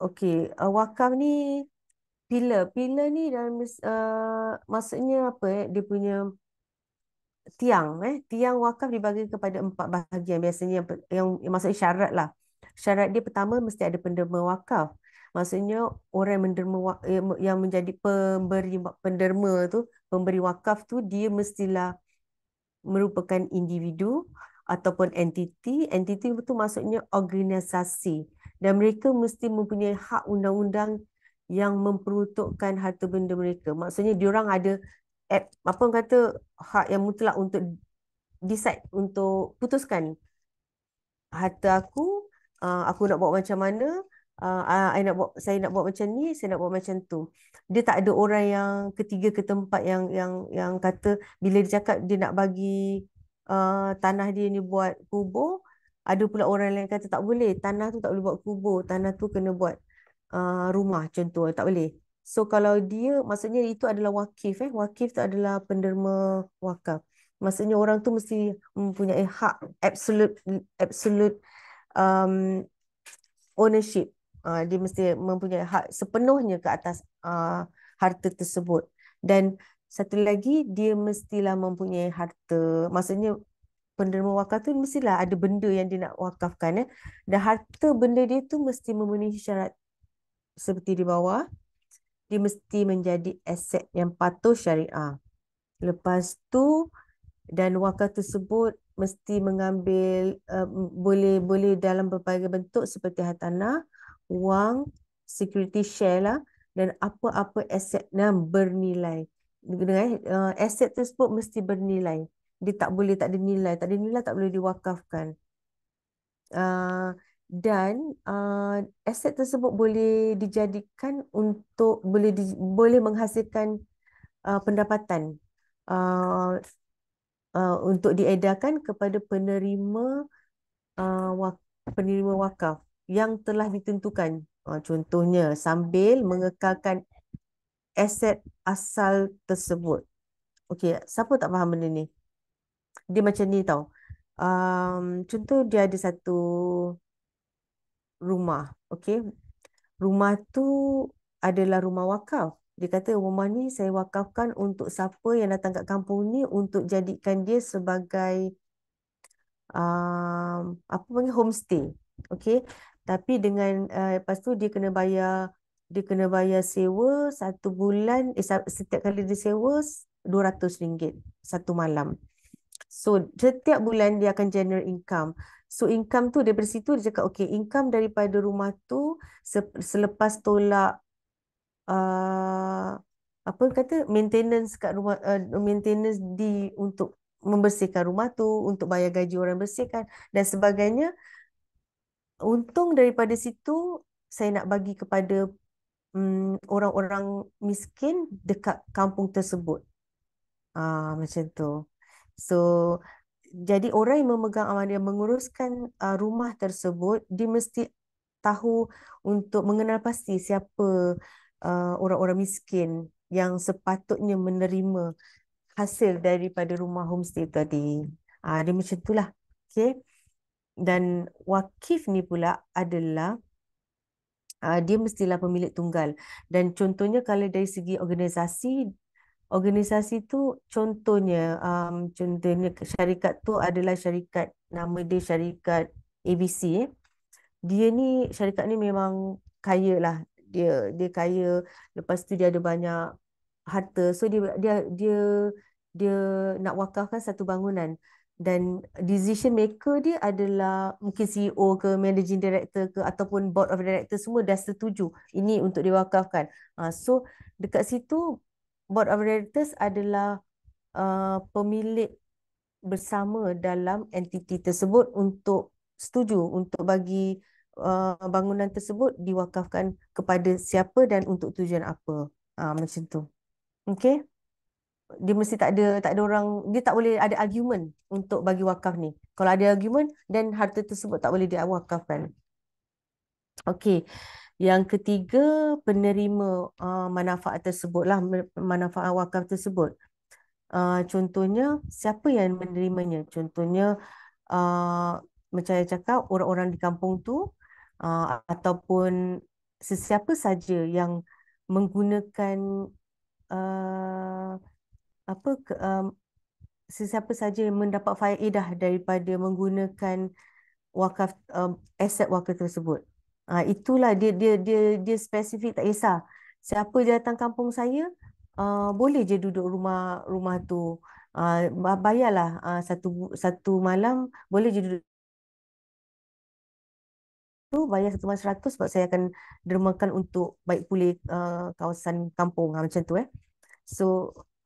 Okay, uh, wakaf ni pillar pillar ni dan uh, maksudnya apa eh dia punya tiang eh tiang wakaf dibagi kepada empat bahagian biasanya yang yang maksudnya syarat lah syarat dia pertama mesti ada penderma wakaf maksudnya orang menderma eh, yang menjadi pemberi penderma tu pemberi wakaf tu dia mestilah merupakan individu ataupun entiti entiti itu maksudnya organisasi dan mereka mesti mempunyai hak undang-undang yang memperuntukkan harta benda mereka. Maksudnya dia orang ada apa pun kata hak yang mutlak untuk decide untuk putuskan harta aku uh, aku nak buat macam mana saya uh, uh, nak buat saya nak buat macam ni saya nak buat macam tu dia tak ada orang yang ketiga ke tempat yang yang yang kata bila dia cakap dia nak bagi tanah dia ni buat kubur ada pula orang lain kata tak boleh tanah tu tak boleh buat kubur tanah tu kena buat Uh, rumah contoh tak boleh. So kalau dia maksudnya itu adalah wakif eh wakif itu adalah penderma wakaf. Maksudnya orang tu mesti mempunyai hak absolute absolute um, ownership. Uh, dia mesti mempunyai hak sepenuhnya ke atas uh, harta tersebut. Dan satu lagi dia mestilah mempunyai harta. Maksudnya penderma wakaf tu mestilah ada benda yang dia nak wakafkan eh. Dan harta benda dia tu mesti memenuhi syarat seperti di bawah. Dia mesti menjadi aset yang patuh syariah. Lepas tu dan wakaf tersebut mesti mengambil boleh-boleh uh, dalam berbagai bentuk seperti hartanah, wang, security share lah dan apa-apa aset yang bernilai. Dengan uh, aset tersebut mesti bernilai. Dia tak boleh tak ada nilai, tak ada nilai tak boleh diwakafkan. Uh, dan uh, aset tersebut boleh dijadikan untuk boleh di, boleh menghasilkan uh, pendapatan uh, uh, untuk diedarkan kepada penerima uh, wak, penerima wakaf yang telah ditentukan uh, contohnya sambil mengekalkan aset asal tersebut okey siapa tak faham benda ni dia macam ni tau um, contoh dia ada satu rumah. okay. Rumah tu adalah rumah wakaf. Dia kata rumah ni saya wakafkan untuk siapa yang datang kat kampung ni untuk jadikan dia sebagai um, apa panggil homestay. okay. Tapi dengan uh, lepas tu dia kena bayar dia kena bayar sewa satu bulan eh, setiap kali dia sewa RM200 satu malam. So setiap bulan dia akan generate income. So income tu daripada situ dia cakap okay income daripada rumah tu selepas tolak uh, apa kata maintenance kat rumah uh, maintenance di untuk membersihkan rumah tu untuk bayar gaji orang bersihkan dan sebagainya untung daripada situ saya nak bagi kepada um, orang-orang miskin dekat kampung tersebut. Ah uh, macam tu. So jadi orang yang memegang amanah yang menguruskan uh, rumah tersebut dia mesti tahu untuk mengenal pasti siapa uh, orang-orang miskin yang sepatutnya menerima hasil daripada rumah homestay tadi. Ah uh, dia macam itulah. okay? Dan wakif ni pula adalah uh, dia mestilah pemilik tunggal dan contohnya kalau dari segi organisasi organisasi tu contohnya um, contohnya syarikat tu adalah syarikat nama dia syarikat ABC eh. dia ni syarikat ni memang kaya lah dia dia kaya lepas tu dia ada banyak harta so dia dia dia dia nak wakafkan satu bangunan dan decision maker dia adalah mungkin CEO ke managing director ke ataupun board of director semua dah setuju ini untuk diwakafkan. Ah so dekat situ Board of Directors adalah uh, pemilik bersama dalam entiti tersebut untuk setuju untuk bagi uh, bangunan tersebut diwakafkan kepada siapa dan untuk tujuan apa. Uh, macam tu. Okey. Dia mesti tak ada tak ada orang dia tak boleh ada argument untuk bagi wakaf ni. Kalau ada argument dan harta tersebut tak boleh diwakafkan. Okey. Yang ketiga, penerima uh, manfaat lah manfaat wakaf tersebut. Uh, contohnya, siapa yang menerimanya? Contohnya, uh, macam saya cakap, orang-orang di kampung tu uh, ataupun sesiapa saja yang menggunakan uh, apa ke, um, sesiapa saja yang mendapat faedah daripada menggunakan wakaf uh, aset wakaf tersebut. Ha, itulah dia dia dia dia spesifik tak kisah. Siapa je datang kampung saya, uh, boleh je duduk rumah rumah tu. Uh, bayarlah uh, satu satu malam boleh je duduk tu bayar satu malam seratus sebab saya akan dermakan untuk baik pulih uh, kawasan kampung uh, macam tu eh. So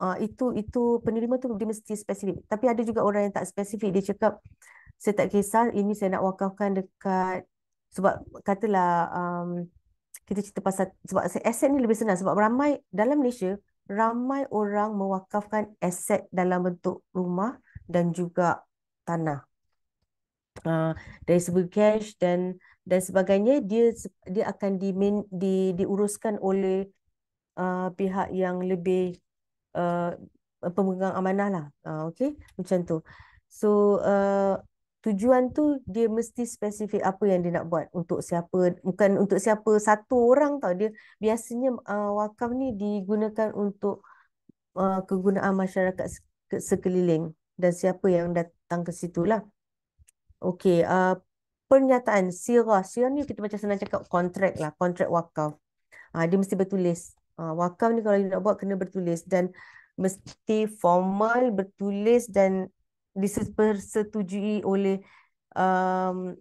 uh, itu itu penerima tu dia mesti spesifik. Tapi ada juga orang yang tak spesifik dia cakap saya tak kisah ini saya nak wakafkan dekat sebab katalah um, kita cerita pasal sebab aset ni lebih senang sebab ramai dalam Malaysia ramai orang mewakafkan aset dalam bentuk rumah dan juga tanah uh, dari segi cash dan dan sebagainya dia dia akan di, di diuruskan oleh uh, pihak yang lebih uh, pemegang amanah lah uh, okay macam tu so uh, tujuan tu dia mesti spesifik apa yang dia nak buat untuk siapa bukan untuk siapa satu orang tau dia biasanya uh, wakaf ni digunakan untuk uh, kegunaan masyarakat sekeliling dan siapa yang datang ke situ lah. Okey, uh, pernyataan sirah. Sirah ni kita macam senang cakap kontrak lah, kontrak wakaf. Uh, dia mesti bertulis. Uh, wakaf ni kalau dia nak buat kena bertulis dan mesti formal bertulis dan disetujui oleh um,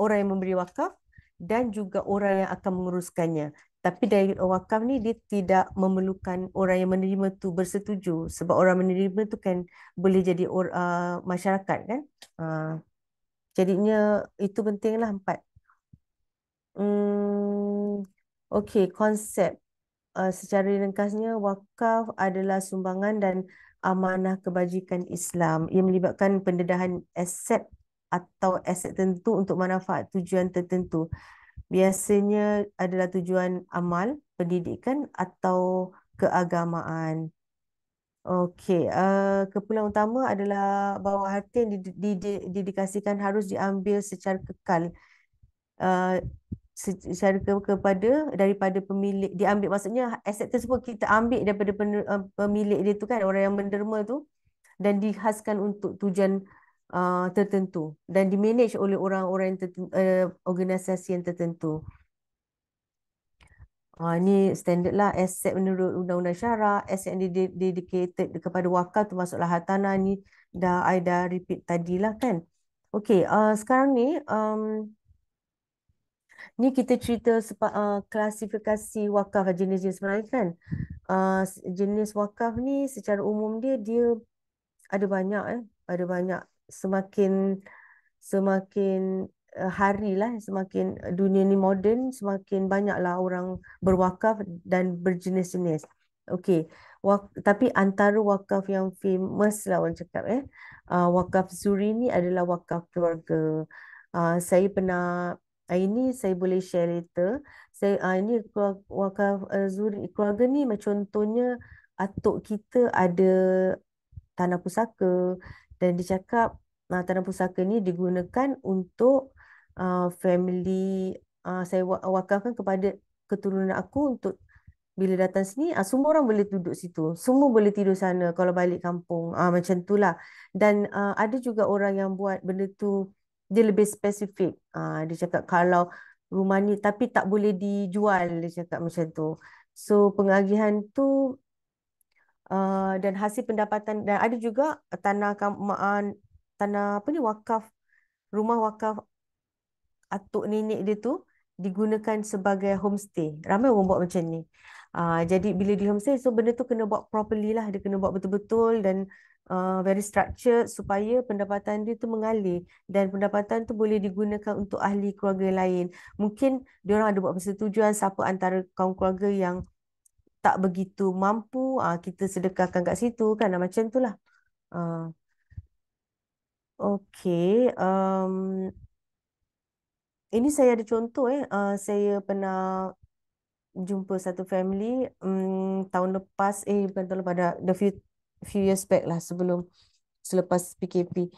orang yang memberi wakaf dan juga orang yang akan menguruskannya. Tapi dari wakaf ni dia tidak memerlukan orang yang menerima tu bersetuju sebab orang menerima tu kan boleh jadi or, uh, masyarakat kan. Uh, jadinya itu pentinglah empat. Hmm, okay, konsep uh, secara ringkasnya wakaf adalah sumbangan dan amanah kebajikan Islam ia melibatkan pendedahan aset atau aset tertentu untuk manfaat tujuan tertentu biasanya adalah tujuan amal pendidikan atau keagamaan okey uh, eh, kepulangan utama adalah bawah hati yang didedikasikan harus diambil secara kekal uh, secara ke, kepada daripada pemilik diambil maksudnya aset tersebut kita ambil daripada pen, uh, pemilik dia tu kan orang yang menderma tu dan dihaskan untuk tujuan uh, tertentu dan di manage oleh orang-orang yang tertentu, uh, organisasi yang tertentu. uh, ini standard lah aset menurut undang-undang syarak, aset yang dedicated kepada wakaf termasuklah hatana ni dah I dah repeat tadilah kan. okay uh, ah, sekarang ni um, ni kita cerita sepa, uh, klasifikasi wakaf jenis-jenis sebenarnya kan. Uh, jenis wakaf ni secara umum dia dia ada banyak eh. Ada banyak semakin semakin uh, hari lah semakin dunia ni moden semakin banyaklah orang berwakaf dan berjenis-jenis. Okey. Wak- tapi antara wakaf yang famous lah orang cakap eh. Uh, wakaf Zuri ni adalah wakaf keluarga. Uh, saya pernah Ah, ini saya boleh share later. Saya uh, ini wakaf uh, ah, keluarga ni macam contohnya atuk kita ada tanah pusaka dan dicakap uh, tanah pusaka ni digunakan untuk uh, family uh, saya wakafkan kepada keturunan aku untuk bila datang sini uh, semua orang boleh duduk situ. Semua boleh tidur sana kalau balik kampung. Uh, macam itulah. Dan uh, ada juga orang yang buat benda tu dia lebih spesifik. Uh, ah, dia cakap kalau rumah ni tapi tak boleh dijual, dia cakap macam tu. So pengagihan tu uh, dan hasil pendapatan dan ada juga tanah kamaan ah, tanah apa ni wakaf rumah wakaf atuk nenek dia tu digunakan sebagai homestay. Ramai orang buat macam ni. Uh, jadi bila di homestay so benda tu kena buat properly lah dia kena buat betul-betul dan uh, very structured supaya pendapatan dia tu mengalir dan pendapatan tu boleh digunakan untuk ahli keluarga lain. Mungkin dia orang ada buat persetujuan siapa antara kaum keluarga yang tak begitu mampu uh, kita sedekahkan kat situ kan macam itulah. Uh, okay. Um, ini saya ada contoh eh. Uh, saya pernah jumpa satu family um, tahun lepas eh bukan tahun lepas ada the few few years back lah sebelum selepas PKP.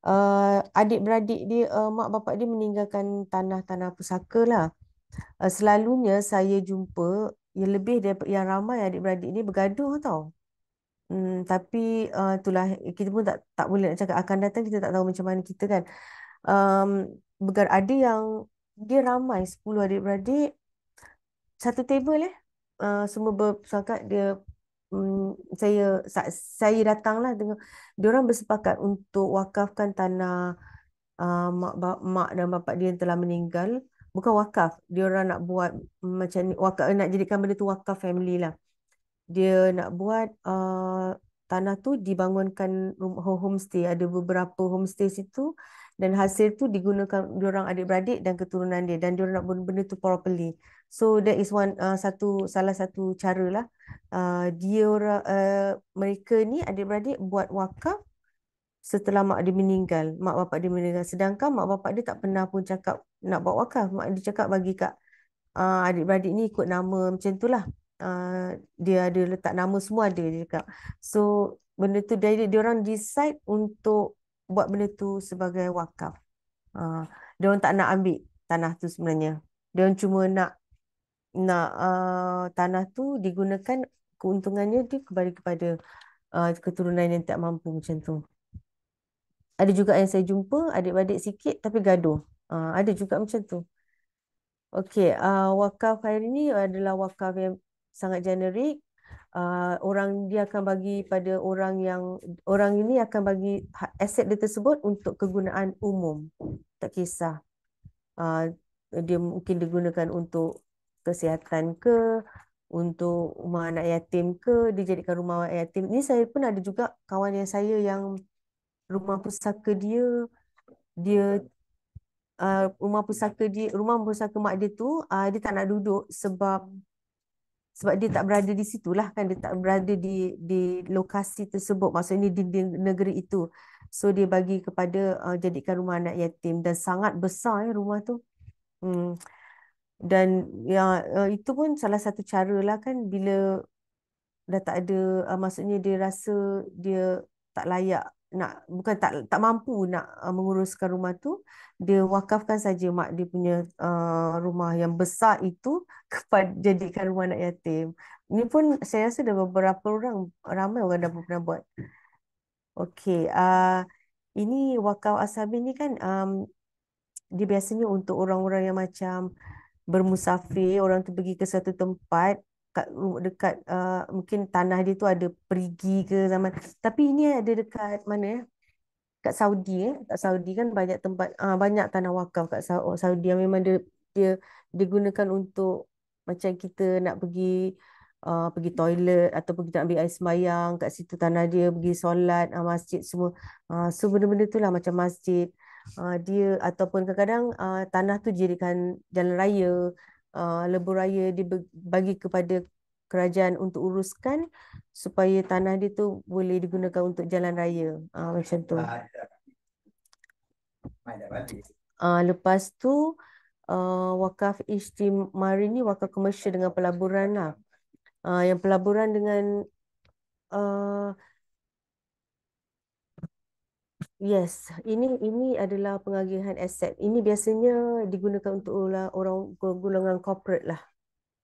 Uh, adik-beradik dia, uh, mak bapak dia meninggalkan tanah-tanah pusaka lah. Uh, selalunya saya jumpa yang lebih daripada yang ramai adik-beradik ni bergaduh tau. Hmm, tapi uh, itulah kita pun tak tak boleh nak cakap akan datang kita tak tahu macam mana kita kan. Um, begar ada yang dia ramai 10 adik-beradik satu table eh uh, semua bersangkat dia Hmm, saya saya datanglah dengan orang bersepakat untuk wakafkan tanah uh, mak mak dan bapak dia yang telah meninggal bukan wakaf dia orang nak buat macam ni wakaf nak jadikan benda tu wakaf family lah dia nak buat uh, tanah tu dibangunkan rumah homestay ada beberapa homestay situ dan hasil tu digunakan orang adik-beradik dan keturunan dia dan diorang nak buat benda tu properly So that is one uh, satu salah satu cara lah. Uh, dia orang uh, mereka ni adik-beradik buat wakaf setelah mak dia meninggal, mak bapak dia meninggal. Sedangkan mak bapak dia tak pernah pun cakap nak buat wakaf. Mak dia cakap bagi kak uh, adik-beradik ni ikut nama macam tu lah. Uh, dia ada letak nama semua ada dia cakap. So benda tu dia, dia orang decide untuk buat benda tu sebagai wakaf. Uh, dia orang tak nak ambil tanah tu sebenarnya. Dia orang cuma nak nak uh, tanah tu digunakan keuntungannya tu kembali kepada uh, keturunan yang tak mampu macam tu. Ada juga yang saya jumpa adik-adik sikit tapi gaduh. Uh, ada juga macam tu. Okey, uh, wakaf hari ni adalah wakaf yang sangat generik. Uh, orang dia akan bagi pada orang yang orang ini akan bagi ha, aset dia tersebut untuk kegunaan umum. Tak kisah. Uh, dia mungkin digunakan untuk kesihatan ke untuk rumah anak yatim ke dia jadikan rumah yatim ni saya pun ada juga kawan yang saya yang rumah pusaka dia dia uh, rumah pusaka dia rumah pusaka mak dia tu uh, dia tak nak duduk sebab sebab dia tak berada di situ lah kan dia tak berada di di lokasi tersebut maksudnya di, di negeri itu so dia bagi kepada uh, jadikan rumah anak yatim dan sangat besar eh, rumah tu hmm dan ya eh, itu pun salah satu cara lah kan bila dah tak ada eh, maksudnya dia rasa dia tak layak nak bukan tak tak mampu nak eh, menguruskan rumah tu dia wakafkan saja mak dia punya uh, rumah yang besar itu kepada jadikan rumah anak yatim. Ini pun saya rasa ada beberapa orang ramai orang dah pernah buat. Okey, uh, ini wakaf asabi ni kan um, dia biasanya untuk orang-orang yang macam bermusafir orang tu pergi ke satu tempat kat dekat uh, mungkin tanah dia tu ada perigi ke zaman tapi ini ada dekat mana ya kat Saudi eh kat Saudi kan banyak tempat uh, banyak tanah wakaf kat oh, Saudi yang memang dia dia digunakan untuk macam kita nak pergi uh, pergi toilet atau pergi nak ambil air semayang kat situ tanah dia pergi solat uh, masjid semua uh, so benda-benda tu lah macam masjid Uh, dia ataupun kadang-kadang uh, tanah tu jadikan jalan raya, uh, lebuh raya dibagi kepada kerajaan untuk uruskan supaya tanah dia tu boleh digunakan untuk jalan raya. Uh, macam tu. Uh, lepas tu uh, wakaf istimari ni wakaf komersial dengan pelaburan lah. Uh, yang pelaburan dengan uh, Yes, ini ini adalah pengagihan aset. Ini biasanya digunakan untuk orang golongan corporate lah.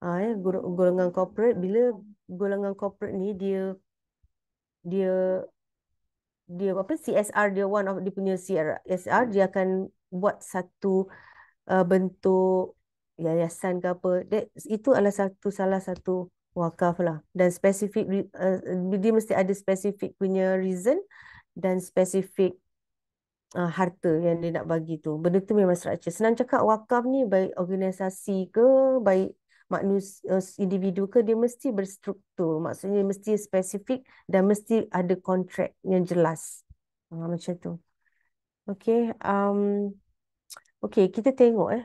Ah, eh, golongan corporate bila golongan corporate ni dia dia dia apa CSR dia one of dia punya CSR CSR dia akan buat satu uh, bentuk yayasan ke apa That, itu adalah satu salah satu wakaf lah dan spesifik uh, ah, dia mesti ada spesifik punya reason dan spesifik uh, harta yang dia nak bagi tu. Benda tu memang structure. Senang cakap wakaf ni baik organisasi ke, baik manusia eh, individu ke dia mesti berstruktur maksudnya mesti spesifik dan mesti ada kontrak yang jelas ha, macam tu Okay, um okey kita tengok eh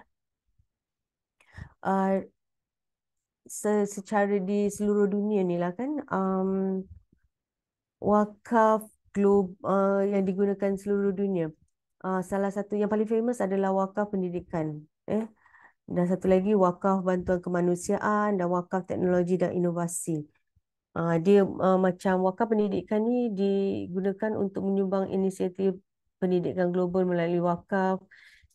uh, se- secara di seluruh dunia ni lah kan um wakaf globe uh, yang digunakan seluruh dunia. Uh, salah satu yang paling famous adalah wakaf pendidikan. Eh? Dan satu lagi wakaf bantuan kemanusiaan dan wakaf teknologi dan inovasi. Uh, dia uh, macam wakaf pendidikan ni digunakan untuk menyumbang inisiatif pendidikan global melalui wakaf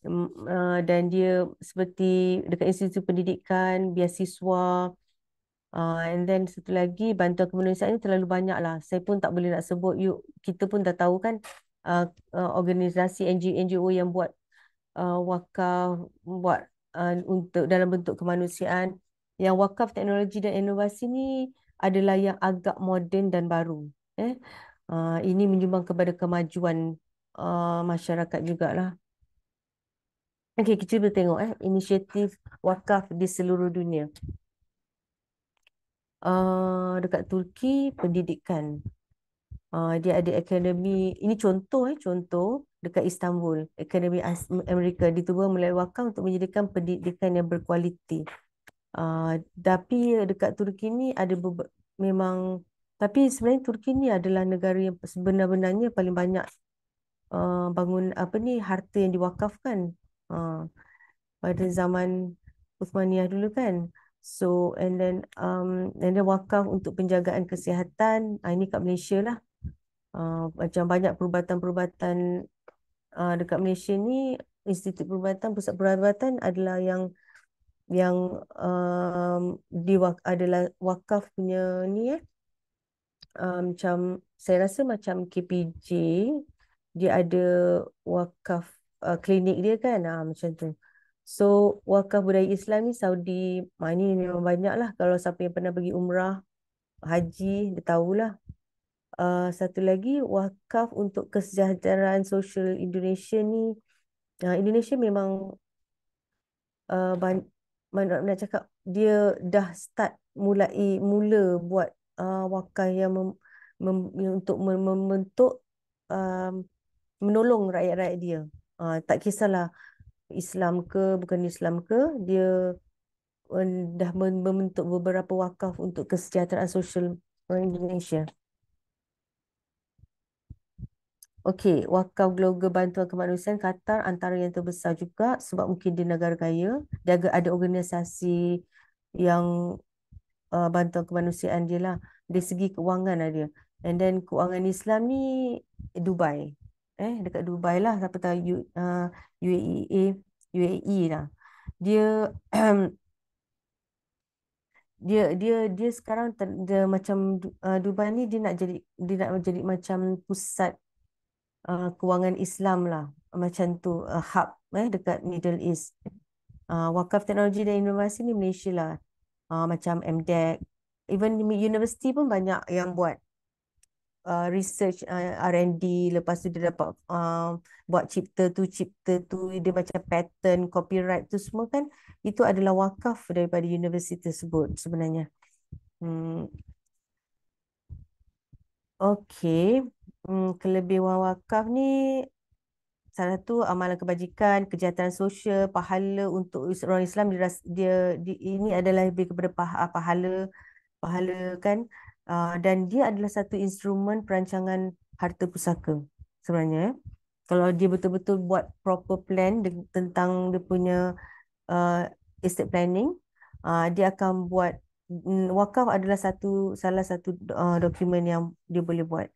mm, eh, dan dia seperti dekat institusi pendidikan, biasiswa, Uh, and then satu lagi bantuan kemanusiaan ini terlalu banyak lah. Saya pun tak boleh nak sebut. You, kita pun dah tahu kan uh, uh, organisasi NGO-NGO yang buat uh, wakaf buat uh, untuk dalam bentuk kemanusiaan. Yang wakaf teknologi dan inovasi ni adalah yang agak moden dan baru. Eh, uh, ini menyumbang kepada kemajuan uh, masyarakat lah. Okay, kita boleh tengok eh, inisiatif wakaf di seluruh dunia uh, dekat Turki pendidikan. Uh, eh, dia ada akademi, ini contoh eh, contoh dekat Istanbul, Akademi Amerika ditubuh melalui wakaf untuk menjadikan pendidikan yang berkualiti. Uh, tapi dekat Turki ni ada memang tapi sebenarnya Turki ni adalah negara yang sebenar-benarnya paling banyak uh, bangun apa ni harta yang diwakafkan uh, pada zaman Uthmaniyah dulu kan. So and then um and then wakaf untuk penjagaan kesihatan. Uh, ini kat Malaysia lah. Uh, macam banyak perubatan-perubatan uh, dekat Malaysia ni institut perubatan pusat perubatan adalah yang yang um, di adalah wakaf punya ni eh. Um, macam saya rasa macam KPJ dia ada wakaf uh, klinik dia kan ah, macam tu. Uh, So wakaf budaya Islam ni Saudi Mana ah, ni memang banyak lah Kalau siapa yang pernah pergi umrah Haji dia tahulah uh, Satu lagi wakaf untuk kesejahteraan sosial Indonesia ni uh, Indonesia memang uh, ban- nak cakap Dia dah start mulai mula buat uh, wakaf yang mem- mem- untuk mem- membentuk uh, menolong rakyat-rakyat dia. Uh, tak kisahlah Islam ke bukan Islam ke dia dah membentuk beberapa wakaf untuk kesejahteraan sosial orang Indonesia. Okey, wakaf global bantuan kemanusiaan Qatar antara yang terbesar juga sebab mungkin di negara kaya, dia ada organisasi yang uh, bantuan kemanusiaan dia lah. Dari segi kewangan lah dia. And then kewangan Islam ni Dubai eh dekat Dubai lah siapa tahu U, uh, UAE UAE lah dia dia dia dia sekarang ter, dia macam uh, Dubai ni dia nak jadi dia nak jadi macam pusat uh, kewangan Islam lah macam tu uh, hub eh dekat Middle East uh, wakaf teknologi dan inovasi ni Malaysia lah uh, macam MDEC even university pun banyak yang buat Uh, research uh, R&D lepas tu dia dapat uh, buat cipta tu cipta tu dia macam pattern copyright tu semua kan itu adalah wakaf daripada universiti tersebut sebenarnya. Hmm. Okey, hmm, kelebihan wakaf ni salah satu amalan kebajikan, kejahatan sosial, pahala untuk orang Islam dia, dia, dia ini adalah lebih kepada pahala pahala kan Ah, dan dia adalah satu instrumen perancangan harta pusaka sebenarnya eh. kalau dia betul-betul buat proper plan tentang dia punya uh, estate planning uh, dia akan buat mm, wakaf adalah satu salah satu uh, dokumen yang dia boleh buat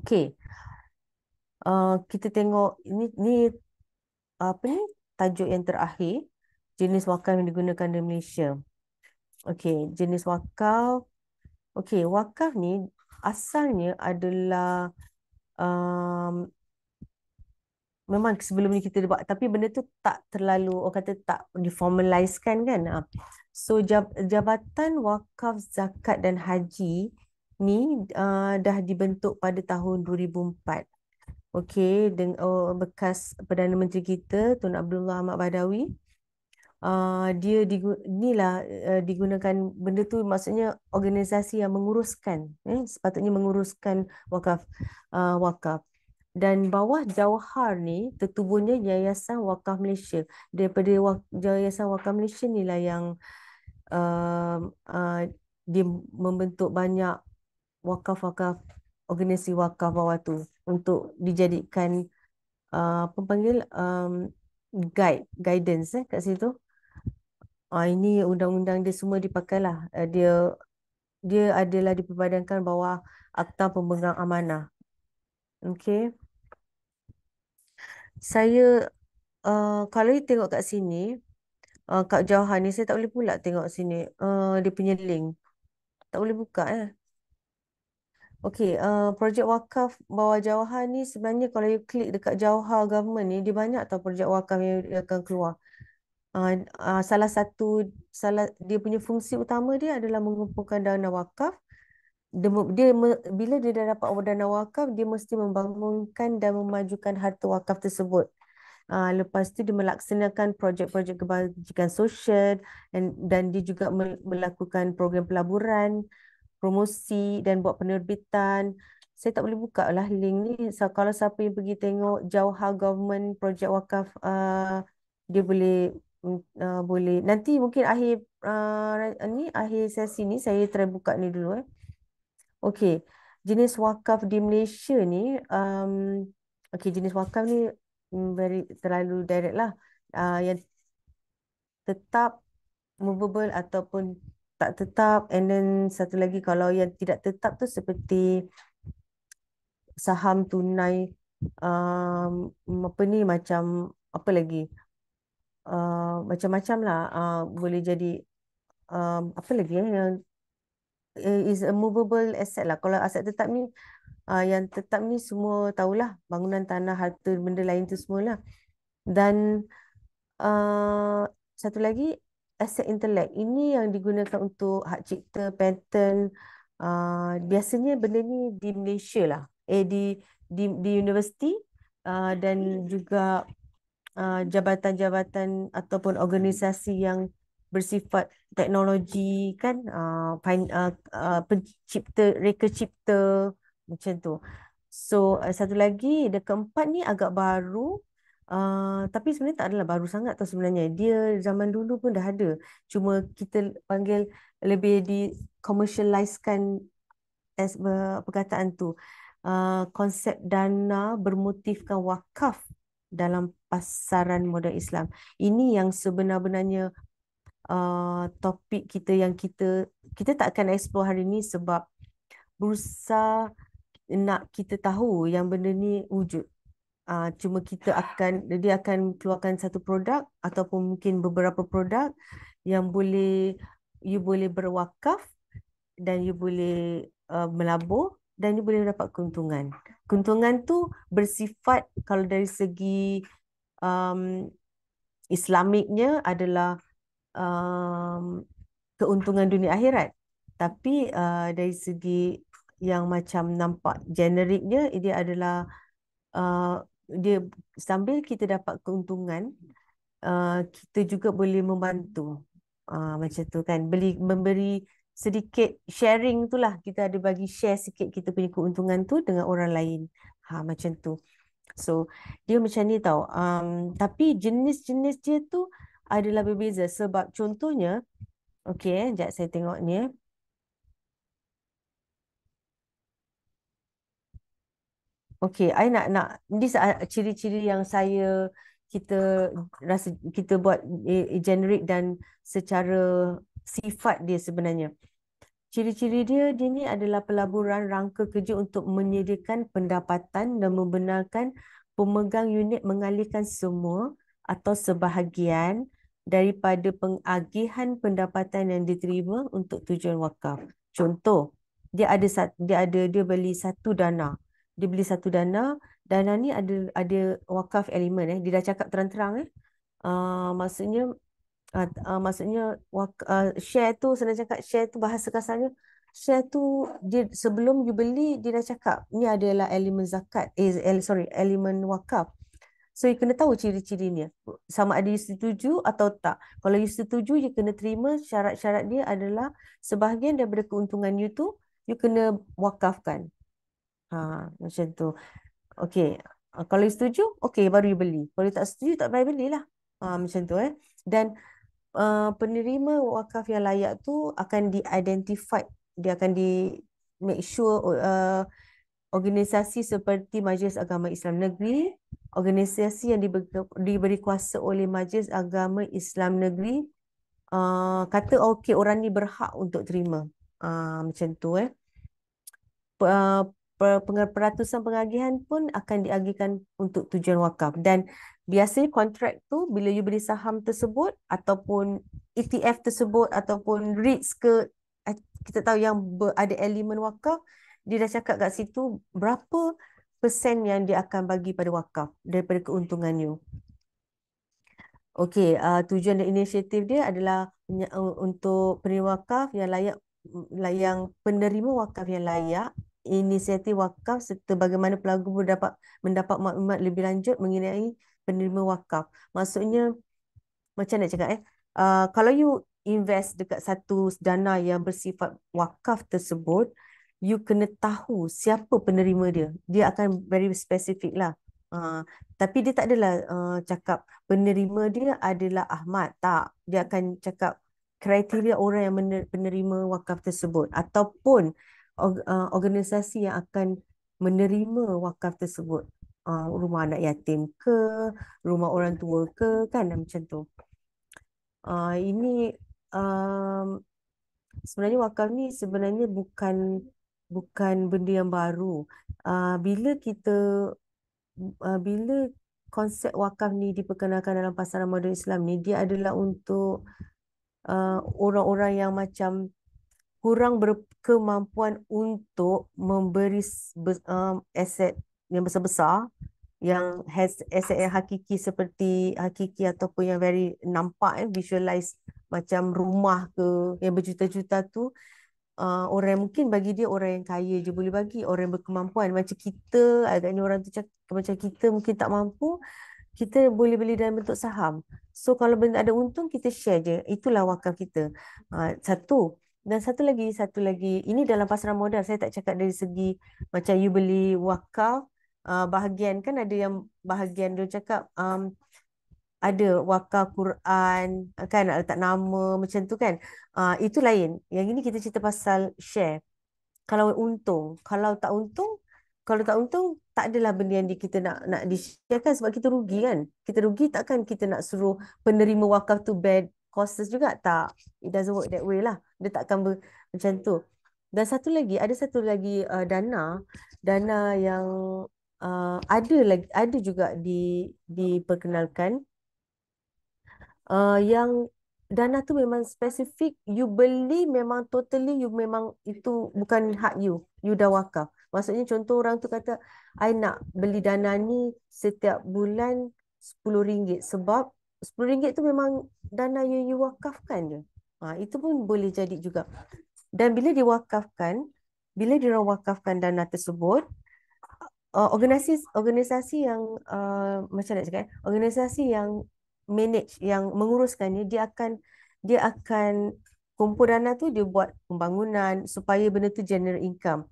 okey uh, kita tengok ini ni apa ni tajuk yang terakhir jenis wakaf yang digunakan di Malaysia okey jenis wakaf Okey, wakaf ni asalnya adalah um, memang sebelum ni kita buat tapi benda tu tak terlalu orang kata tak diformalizekan kan. Ah, so jab jabatan wakaf zakat dan haji ni uh, dah dibentuk pada tahun 2004. Okey, dengan oh, bekas Perdana Menteri kita Tun Abdullah Ahmad Badawi. Ah, dia inilah uh, digunakan benda tu maksudnya organisasi yang menguruskan eh sepatutnya menguruskan wakaf uh, wakaf dan bawah jawahar ni tertubuhnya yayasan wakaf Malaysia daripada yayasan wakaf Malaysia inilah yang uh, uh, dia membentuk banyak wakaf-wakaf organisasi wakaf bawah tu untuk dijadikan uh, apa panggil um, guide guidance eh kat situ uh, ini undang-undang dia semua dipakailah. Eh, dia dia adalah diperbadankan bawah Akta Pemegang Amanah. Okey. Saya uh, kalau you tengok kat sini uh, kat jauhan ni saya tak boleh pula tengok sini uh, dia punya link. Tak boleh buka eh. Okey, uh, projek wakaf bawah jauhan ni sebenarnya kalau you klik dekat jauhan government ni dia banyak tau projek wakaf yang akan keluar uh, salah satu salah dia punya fungsi utama dia adalah mengumpulkan dana wakaf dia, dia bila dia dah dapat dana wakaf dia mesti membangunkan dan memajukan harta wakaf tersebut uh, lepas tu dia melaksanakan projek-projek kebajikan sosial dan dan dia juga melakukan program pelaburan promosi dan buat penerbitan saya tak boleh buka lah link ni so, kalau siapa yang pergi tengok jauh government projek wakaf uh, dia boleh uh, boleh. Nanti mungkin akhir uh, ni akhir sesi ni saya try buka ni dulu eh. Okey. Jenis wakaf di Malaysia ni um okey jenis wakaf ni mm, very terlalu direct lah. Uh, yang tetap movable ataupun tak tetap and then satu lagi kalau yang tidak tetap tu seperti saham tunai um, apa ni macam apa lagi uh, macam-macam lah uh, boleh jadi um, apa lagi eh? yang eh, is a movable asset lah. Kalau aset tetap ni uh, yang tetap ni semua tahulah bangunan tanah harta benda lain tu semualah. Dan uh, satu lagi aset intelek ini yang digunakan untuk hak cipta patent. uh, biasanya benda ni di Malaysia lah eh di di di universiti uh, dan juga Uh, jabatan-jabatan uh, ataupun organisasi yang bersifat teknologi kan uh, uh, uh, pencipta reka cipta macam tu. So uh, satu lagi the keempat ni agak baru uh, tapi sebenarnya tak adalah baru sangat tau sebenarnya. Dia zaman dulu pun dah ada. Cuma kita panggil lebih di commercialisekan as uh, perkataan tu. Uh, konsep dana bermotifkan wakaf dalam pasaran modal Islam. Ini yang sebenar-benarnya uh, topik kita yang kita kita tak akan explore hari ini sebab bursa nak kita tahu yang benda ni wujud. Uh, cuma kita akan dia akan keluarkan satu produk ataupun mungkin beberapa produk yang boleh you boleh berwakaf dan you boleh uh, melabur dan dia boleh dapat keuntungan. Keuntungan tu bersifat kalau dari segi um, Islamiknya adalah um, keuntungan dunia akhirat. Tapi uh, dari segi yang macam nampak generiknya, dia adalah uh, dia sambil kita dapat keuntungan, uh, kita juga boleh membantu. Uh, macam tu kan. Beli, memberi sedikit sharing tu lah kita ada bagi share sikit kita punya keuntungan tu dengan orang lain ha, macam tu so dia macam ni tau um, tapi jenis-jenis dia tu adalah berbeza sebab contohnya okay eh, jap saya tengok ni Okay, I nak nak this uh, ciri-ciri yang saya kita rasa kita buat eh, generate dan secara sifat dia sebenarnya. Ciri-ciri dia, dia ni adalah pelaburan rangka kerja untuk menyediakan pendapatan dan membenarkan pemegang unit mengalihkan semua atau sebahagian daripada pengagihan pendapatan yang diterima untuk tujuan wakaf. Contoh, dia ada dia ada dia beli satu dana. Dia beli satu dana, dana ni ada ada wakaf elemen eh. Dia dah cakap terang-terang eh. Uh, maksudnya uh, maksudnya uh, share tu saya nak cakap share tu bahasa kasarnya share tu dia, sebelum you beli dia dah cakap ni adalah elemen zakat is eh, sorry elemen wakaf so you kena tahu ciri ciri ni sama ada you setuju atau tak kalau you setuju you kena terima syarat-syarat dia adalah sebahagian daripada keuntungan you tu you kena wakafkan ha macam tu okey kalau you setuju okey baru you beli kalau you tak setuju tak payah belilah ha macam tu eh dan Eh, penerima wakaf yang layak tu akan diidentified dia akan di make sure uh, organisasi seperti Majlis Agama Islam Negeri organisasi yang diber, diberi kuasa oleh Majlis Agama Islam Negeri uh, kata okey orang ni berhak untuk terima uh, macam tu eh uh, peratusan pengagihan pun akan diagihkan untuk tujuan wakaf dan biasanya kontrak tu bila you beli saham tersebut ataupun ETF tersebut ataupun REITs ke eh, kita tahu yang ada elemen wakaf dia dah cakap kat situ berapa persen yang dia akan bagi pada wakaf daripada keuntungan you. Okey, uh, tujuan dan inisiatif dia adalah uh, untuk penerima wakaf yang layak mm, yang penerima wakaf yang layak inisiatif wakaf serta bagaimana pelaku dapat mendapat maklumat lebih lanjut mengenai penerima wakaf. Maksudnya macam nak cakap eh, uh, kalau you invest dekat satu dana yang bersifat wakaf tersebut, you kena tahu siapa penerima dia. Dia akan very specific lah. Uh, tapi dia tak adalah uh, cakap penerima dia adalah Ahmad. Tak. Dia akan cakap kriteria orang yang menerima wakaf tersebut ataupun uh, organisasi yang akan menerima wakaf tersebut uh, rumah anak yatim ke, rumah orang tua ke, kan macam tu. Uh, ini um, sebenarnya wakaf ni sebenarnya bukan bukan benda yang baru. Uh, bila kita uh, bila konsep wakaf ni diperkenalkan dalam pasaran modern Islam ni, dia adalah untuk uh, orang-orang yang macam kurang berkemampuan untuk memberi uh, aset yang besar-besar yang has essay hakiki seperti hakiki ataupun yang very nampak eh, visualize macam rumah ke yang berjuta-juta tu uh, orang mungkin bagi dia orang yang kaya je boleh bagi orang yang berkemampuan macam kita agaknya orang tu cakap, macam kita mungkin tak mampu kita boleh beli dalam bentuk saham so kalau benda ada untung kita share je itulah wakaf kita uh, satu dan satu lagi satu lagi ini dalam pasaran modal saya tak cakap dari segi macam you beli wakaf Uh, bahagian kan ada yang bahagian dia cakap um, ada wakaf Quran uh, kan nak letak nama macam tu kan uh, itu lain yang ini kita cerita pasal share kalau untung kalau tak untung kalau tak untung tak adalah benda yang kita nak nak di share kan sebab kita rugi kan kita rugi takkan kita nak suruh penerima wakaf tu bad costs juga tak it doesn't work that way lah dia takkan ber, macam tu dan satu lagi ada satu lagi uh, dana dana yang uh, ada lagi ada juga di diperkenalkan uh, yang dana tu memang spesifik you beli memang totally you memang itu bukan hak you you dah wakaf maksudnya contoh orang tu kata I nak beli dana ni setiap bulan RM10 sebab RM10 tu memang dana yang you wakafkan je ha, itu pun boleh jadi juga dan bila diwakafkan bila dia wakafkan dana tersebut Oh, organisasi organisasi yang uh, macam nak cakap eh? organisasi yang manage yang menguruskannya dia akan dia akan kumpul dana tu dia buat pembangunan supaya benda tu generate income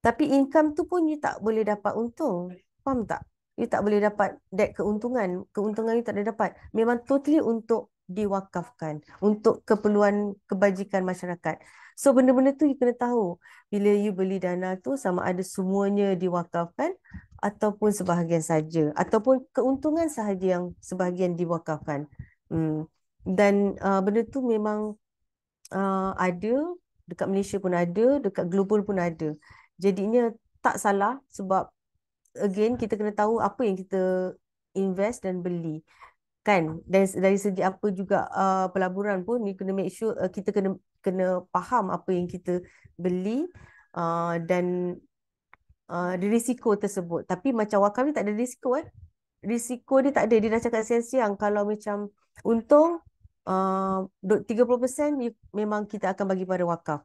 tapi income tu pun you tak boleh dapat untung faham tak you tak boleh dapat that keuntungan keuntungan you tak ada dapat memang totally untuk diwakafkan untuk keperluan kebajikan masyarakat So benda-benda tu you kena tahu bila you beli dana tu sama ada semuanya diwakafkan ataupun sebahagian saja ataupun keuntungan sahaja yang sebahagian diwakafkan. Hmm. Dan uh, benda tu memang uh, ada dekat Malaysia pun ada, dekat global pun ada. Jadinya tak salah sebab again kita kena tahu apa yang kita invest dan beli kan dari, dari segi apa juga uh, pelaburan pun ni kena make sure uh, kita kena kena faham apa yang kita beli uh, dan uh, risiko tersebut. Tapi macam wakaf ni tak ada risiko eh. Risiko ni tak ada. Dia dah cakap siang-siang kalau macam untung uh, 30% you, memang kita akan bagi pada wakaf.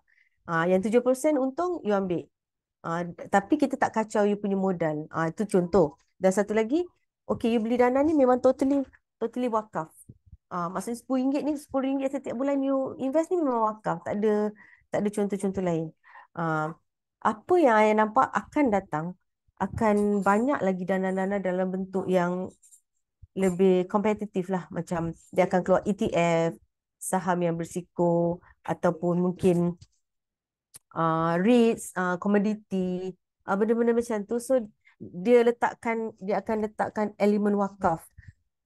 Uh, yang 70% untung you ambil. Uh, tapi kita tak kacau you punya modal. Uh, itu contoh. Dan satu lagi, okay you beli dana ni memang totally totally wakaf. Uh, maksudnya RM10 ni, RM10 setiap bulan you invest ni memang wakaf. Tak ada tak ada contoh-contoh lain. Uh, apa yang saya nampak akan datang, akan banyak lagi dana-dana dalam bentuk yang lebih kompetitif lah. Macam dia akan keluar ETF, saham yang bersiko, ataupun mungkin uh, ah, REITs, uh, commodity, uh, benda-benda macam tu. So dia letakkan dia akan letakkan elemen wakaf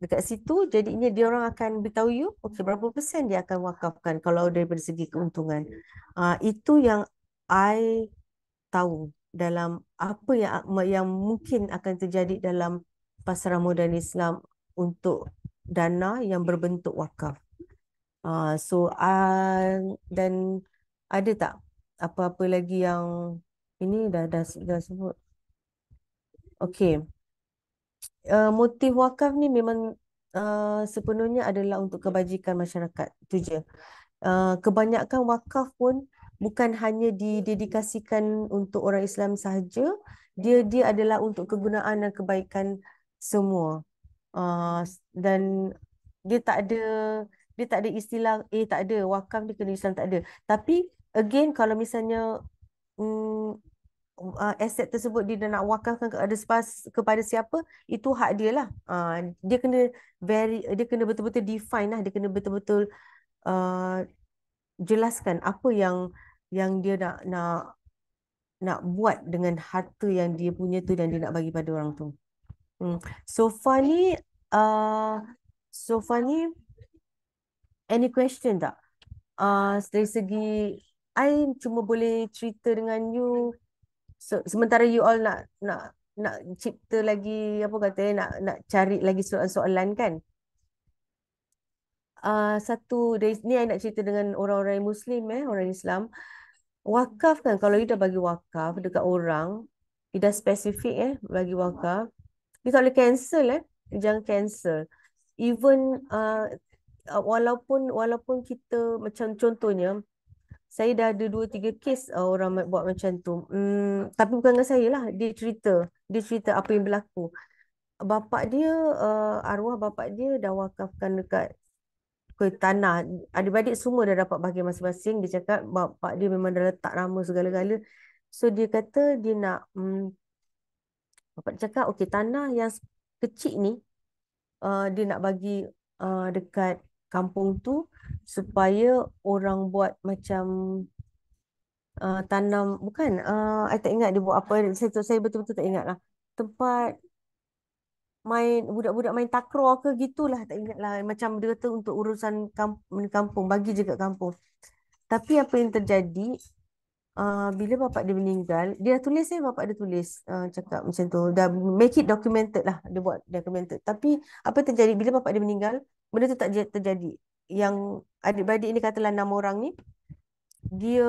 dekat situ jadinya dia orang akan beritahu you okey berapa persen dia akan wakafkan kalau daripada segi keuntungan uh, itu yang i tahu dalam apa yang yang mungkin akan terjadi dalam pasaran modern Islam untuk dana yang berbentuk wakaf uh, so uh, dan ada tak apa-apa lagi yang ini dah dah, dah sebut okey uh, motif wakaf ni memang uh, sepenuhnya adalah untuk kebajikan masyarakat tu je. Uh, kebanyakan wakaf pun bukan hanya didedikasikan untuk orang Islam sahaja, dia dia adalah untuk kegunaan dan kebaikan semua. Uh, dan dia tak ada dia tak ada istilah eh tak ada wakaf ni kena Islam tak ada. Tapi again kalau misalnya mm, uh, aset tersebut dia nak wakafkan kepada kepada siapa itu hak dia lah uh, dia kena very dia kena betul-betul define lah dia kena betul-betul uh, jelaskan apa yang yang dia nak nak nak buat dengan harta yang dia punya tu dan dia nak bagi pada orang tu. Hmm. So far ni uh, so far ni any question tak? Uh, dari segi I cuma boleh cerita dengan you so, sementara you all nak nak nak cipta lagi apa kata ya, nak nak cari lagi soalan-soalan kan uh, satu dari ni saya nak cerita dengan orang-orang Muslim eh orang Islam wakaf kan kalau you dah bagi wakaf dekat orang you dah spesifik eh bagi wakaf you tak boleh cancel eh you jangan cancel even uh, walaupun walaupun kita macam contohnya saya dah ada dua tiga kes uh, orang buat macam tu. Hmm, tapi bukan dengan saya lah. Dia cerita. Dia cerita apa yang berlaku. Bapak dia, uh, arwah bapak dia dah wakafkan dekat ke tanah. Adik-adik semua dah dapat bagi masing-masing. Dia cakap bapak dia memang dah letak nama segala-gala. So dia kata dia nak... Hmm, bapak dia cakap, okey tanah yang kecil ni uh, dia nak bagi uh, dekat kampung tu supaya orang buat macam uh, tanam bukan uh, I tak ingat dia buat apa saya saya betul-betul tak ingat lah tempat main budak-budak main takraw ke gitulah tak ingat lah macam dia kata untuk urusan kampung, kampung bagi je kat kampung tapi apa yang terjadi uh, bila bapak dia meninggal dia dah tulis eh bapak dia tulis uh, cakap macam tu dah make it documented lah dia buat documented tapi apa terjadi bila bapak dia meninggal benda tu tak terjadi. Yang adik-beradik ni katalah enam orang ni, dia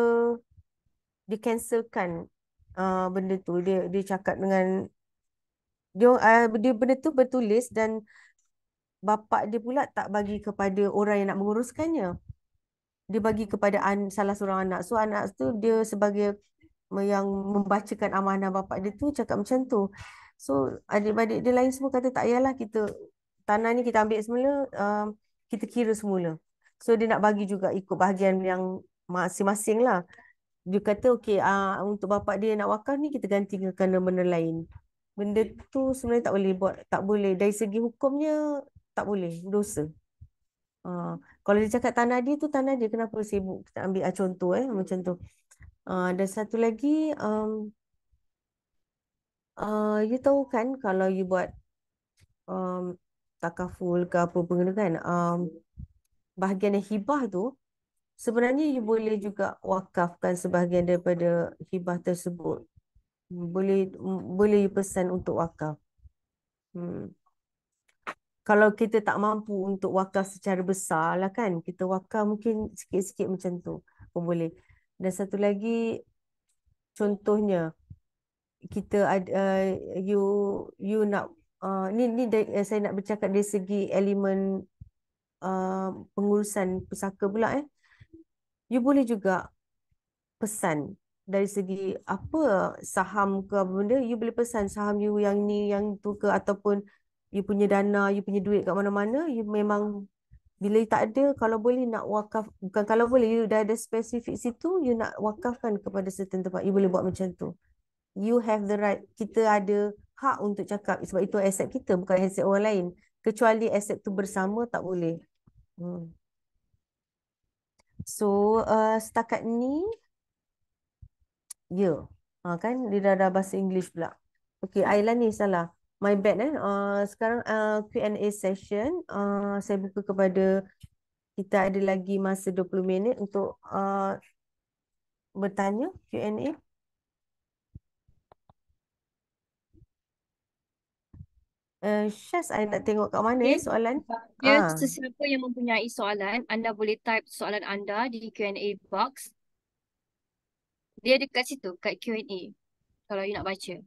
dia cancelkan uh, benda tu. Dia dia cakap dengan dia, uh, dia benda tu bertulis dan bapa dia pula tak bagi kepada orang yang nak menguruskannya. Dia bagi kepada an, salah seorang anak. So anak tu dia sebagai yang membacakan amanah bapa dia tu cakap macam tu. So adik-adik dia lain semua kata tak yalah kita tanah ni kita ambil semula um, kita kira semula so dia nak bagi juga ikut bahagian yang masing-masing lah dia kata okey uh, ah, untuk bapa dia nak wakaf ni kita ganti ke kena benda lain benda tu sebenarnya tak boleh buat tak boleh dari segi hukumnya tak boleh dosa uh, kalau dia cakap tanah dia tu tanah dia kenapa sibuk kita ambil uh, contoh eh macam tu uh, satu lagi um, uh, you tahu kan kalau you buat um, takaful ke apa pun kan um, hmm. bahagian yang hibah tu sebenarnya you boleh juga wakafkan sebahagian daripada hibah tersebut boleh boleh you pesan untuk wakaf hmm. kalau kita tak mampu untuk wakaf secara besar lah kan kita wakaf mungkin sikit-sikit macam tu pun boleh dan satu lagi contohnya kita ada uh, you you nak uh, ni ni eh, saya nak bercakap dari segi elemen uh, pengurusan pusaka pula eh. You boleh juga pesan dari segi apa saham ke apa benda, you boleh pesan saham you yang ni, yang tu ke ataupun you punya dana, you punya duit kat mana-mana, you memang bila tak ada, kalau boleh nak wakaf, bukan kalau boleh, you dah ada spesifik situ, you nak wakafkan kepada certain tempat, you boleh buat macam tu. You have the right, kita ada hak untuk cakap sebab itu aset kita bukan aset orang lain kecuali aset tu bersama tak boleh hmm. so uh, setakat ni ya yeah. ha, kan dia dah ada bahasa English pula okey Ailan ni salah My bad eh. Uh, sekarang uh, Q&A session. Uh, saya buka kepada kita ada lagi masa 20 minit untuk uh, bertanya Q&A. Eh, Syaz, saya nak tengok kat mana okay. Eh, soalan. Ya, yeah, ha. sesiapa yang mempunyai soalan, anda boleh type soalan anda di Q&A box. Dia dekat situ, kat Q&A. Kalau you nak baca.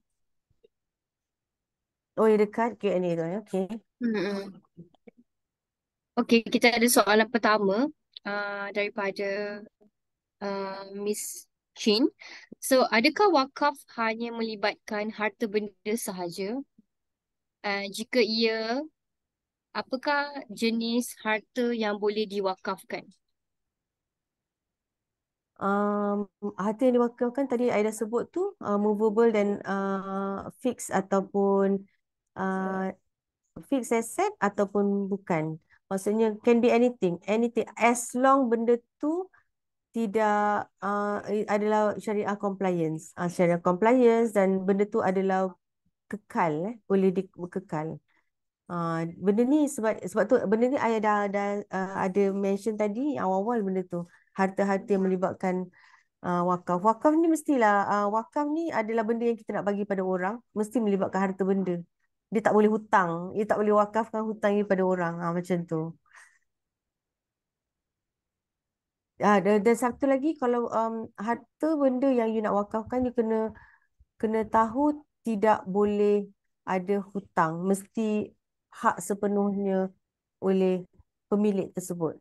Oh, dekat Q&A tu. Eh, okay. Hmm. Okay, kita ada soalan pertama uh, daripada uh, Miss Chin. So, adakah wakaf hanya melibatkan harta benda sahaja? Eh, jika ia apakah jenis harta yang boleh diwakafkan? Um, harta yang diwakafkan tadi saya dah sebut tu uh, movable dan uh, fix ataupun uh, fix asset ataupun bukan. Maksudnya can be anything, anything as long benda tu tidak uh, adalah syariah compliance. Uh, syariah compliance dan benda tu adalah kekal eh? boleh dikekal. Uh, ah, benda ni sebab sebab tu benda ni ayah dah ada uh, ah, ada mention tadi awal-awal benda tu harta-harta yang melibatkan uh, wakaf. Wakaf ni mestilah uh, wakaf ni adalah benda yang kita nak bagi pada orang mesti melibatkan harta benda. Dia tak boleh hutang, dia tak boleh wakafkan hutang ni pada orang uh, macam tu. Uh, dan, dan satu lagi kalau um, harta benda yang you nak wakafkan you kena kena tahu tidak boleh ada hutang mesti hak sepenuhnya oleh pemilik tersebut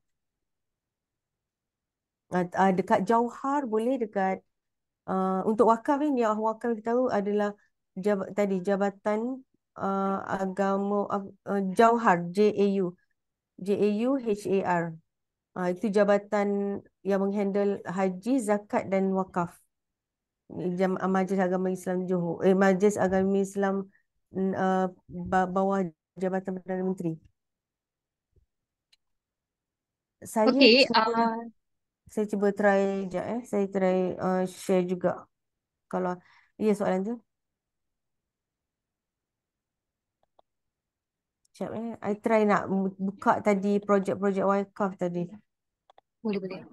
uh, dekat jauhar boleh dekat uh, untuk wakaf ni yang wakaf kita tahu adalah jab, tadi jabatan uh, agama uh, jauhar JAU JAU HAR uh, itu jabatan yang menghandle haji zakat dan wakaf Ah, majlis Agama Islam Johor eh Majlis Agama Islam uh, bawah Jabatan Perdana Menteri. Saya okay, cuba, uh... saya cuba try je eh saya try uh, share juga. Kalau ya soalan tu. Siap eh I try nak buka tadi projek-projek wakaf tadi. Boleh boleh.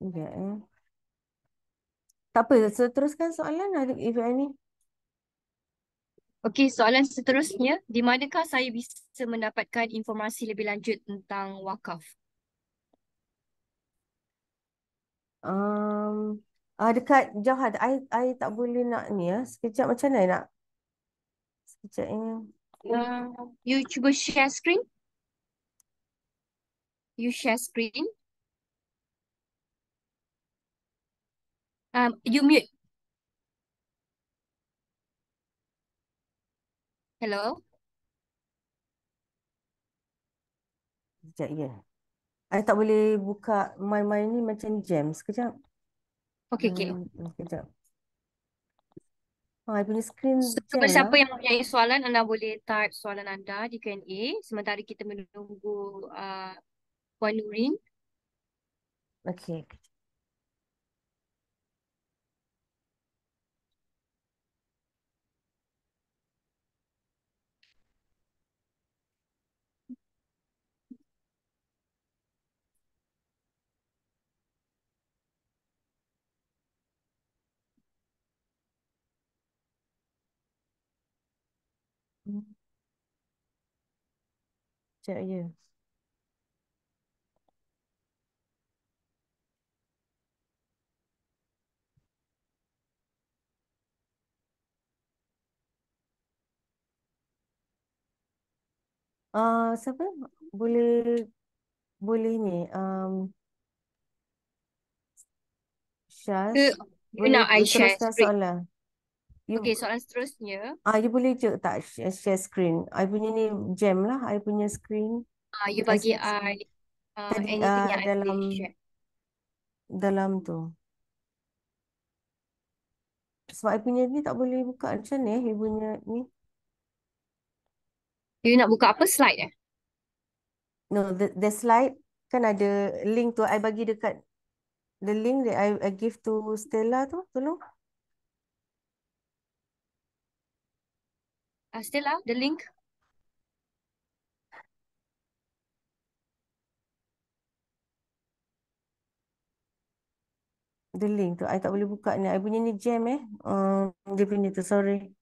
Sekejap eh. Tak apa, so teruskan soalan ada if any. Okey, soalan seterusnya, di manakah saya bisa mendapatkan informasi lebih lanjut tentang wakaf? Um, ah dekat Johad, I I tak boleh nak ni ya. Sekejap macam mana nak? Sekejap ini. Eh. Um, uh, you cuba share screen. You share screen. Um, you mute. Hello. Sekejap, ya. Saya tak boleh buka my my ni macam jam. Sekejap. Okay, okay. Hmm, sekejap. Ha, punya screen so, jam. siapa lah. yang mempunyai soalan, anda boleh type soalan anda di Q&A. Sementara kita menunggu uh, Puan Nurin. Okay, okay. Sekejap je. Uh, ah, siapa? Boleh boleh ni. Um, Syaz. Ke, boleh nak I share. Teruskan soalan. Okay, soalan seterusnya. Ah, you boleh je tak share screen. I punya ni jam lah. I punya screen. Ah, you bagi I uh, anything uh, yang ah, dalam, I share. Dalam tu. Sebab I punya ni tak boleh buka macam ni. You punya ni. You nak buka apa? Slide eh? No, the, the slide kan ada link tu. I bagi dekat the link that I, I give to Stella tu. Tolong. Uh, ah, Stella, lah, the link. The link tu, I tak boleh buka ni. I punya ni jam eh. Um, dia punya tu, sorry.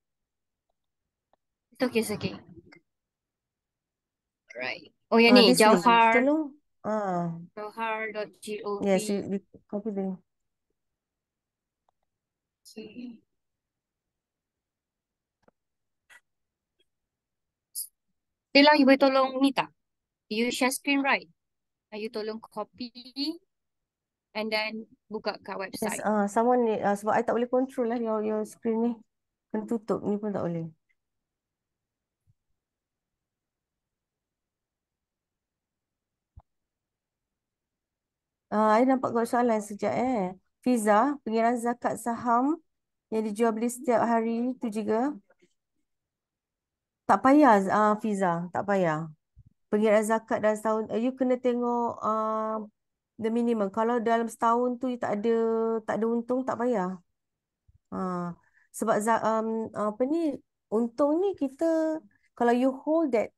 Itu okay, it's okay. Right. Oh, yang uh, ni, Jauhar. Tolong. Ah. Jauhar.gov. Yes, you, you copy the link. Okay. Bella, you boleh tolong ni tak? You share screen right? You tolong copy and then buka kat website. Ah, yes, uh, someone need, uh, sebab I tak boleh control lah your your screen ni. Kena tutup ni pun tak boleh. Ah, uh, I nampak kau soalan sejak eh. Fiza, pengiraan zakat saham yang dijual beli setiap hari tu juga. Tak payah uh, Fiza, tak payah. Pengiraan zakat dalam setahun, uh, you kena tengok uh, the minimum. Kalau dalam setahun tu you tak ada tak ada untung, tak payah. Uh, sebab um, apa ni untung ni kita kalau you hold that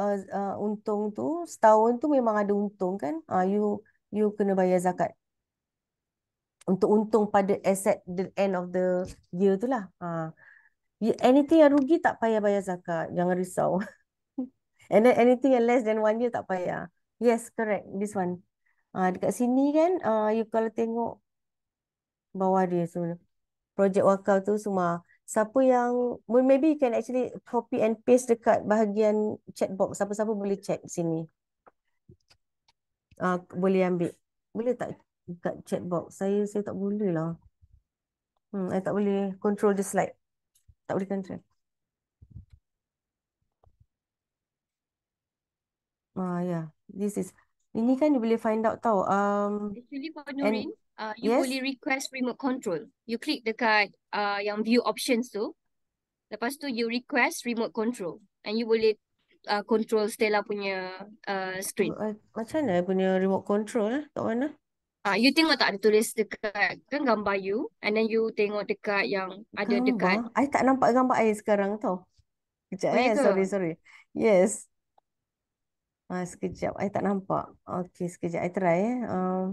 uh, uh, untung tu setahun tu memang ada untung kan? Uh, you you kena bayar zakat untuk untung pada aset the end of the year tu lah. Uh anything yang rugi tak payah bayar zakat. Jangan risau. And then anything yang less than one year tak payah. Yes, correct. This one. Ah, uh, dekat sini kan, ah, uh, you kalau tengok bawah dia semua. Project wakaf tu semua. Siapa yang, well, maybe you can actually copy and paste dekat bahagian chat box. Siapa-siapa boleh check sini. Ah, uh, boleh ambil. Boleh tak dekat chat box? Saya saya tak boleh lah. Hmm, saya tak boleh control the slide tak boleh kena Ah ya, yeah, this is ini kan you boleh find out tau. Um, Actually, for Nurin, and, uh, you yes? boleh request remote control. You click dekat uh, yang view options tu. Lepas tu, you request remote control. And you boleh uh, control Stella punya uh, screen. Oh, uh, macam mana punya remote control? Kat mana? Uh, Ah, uh, you tengok tak ada tulis dekat kan gambar you and then you tengok dekat yang ada gambar? dekat. I tak nampak gambar I sekarang tau. Kejap oh, eh, ya sorry, sorry. Yes. Ah, sekejap, I tak nampak. Okay, sekejap, I try eh. Um,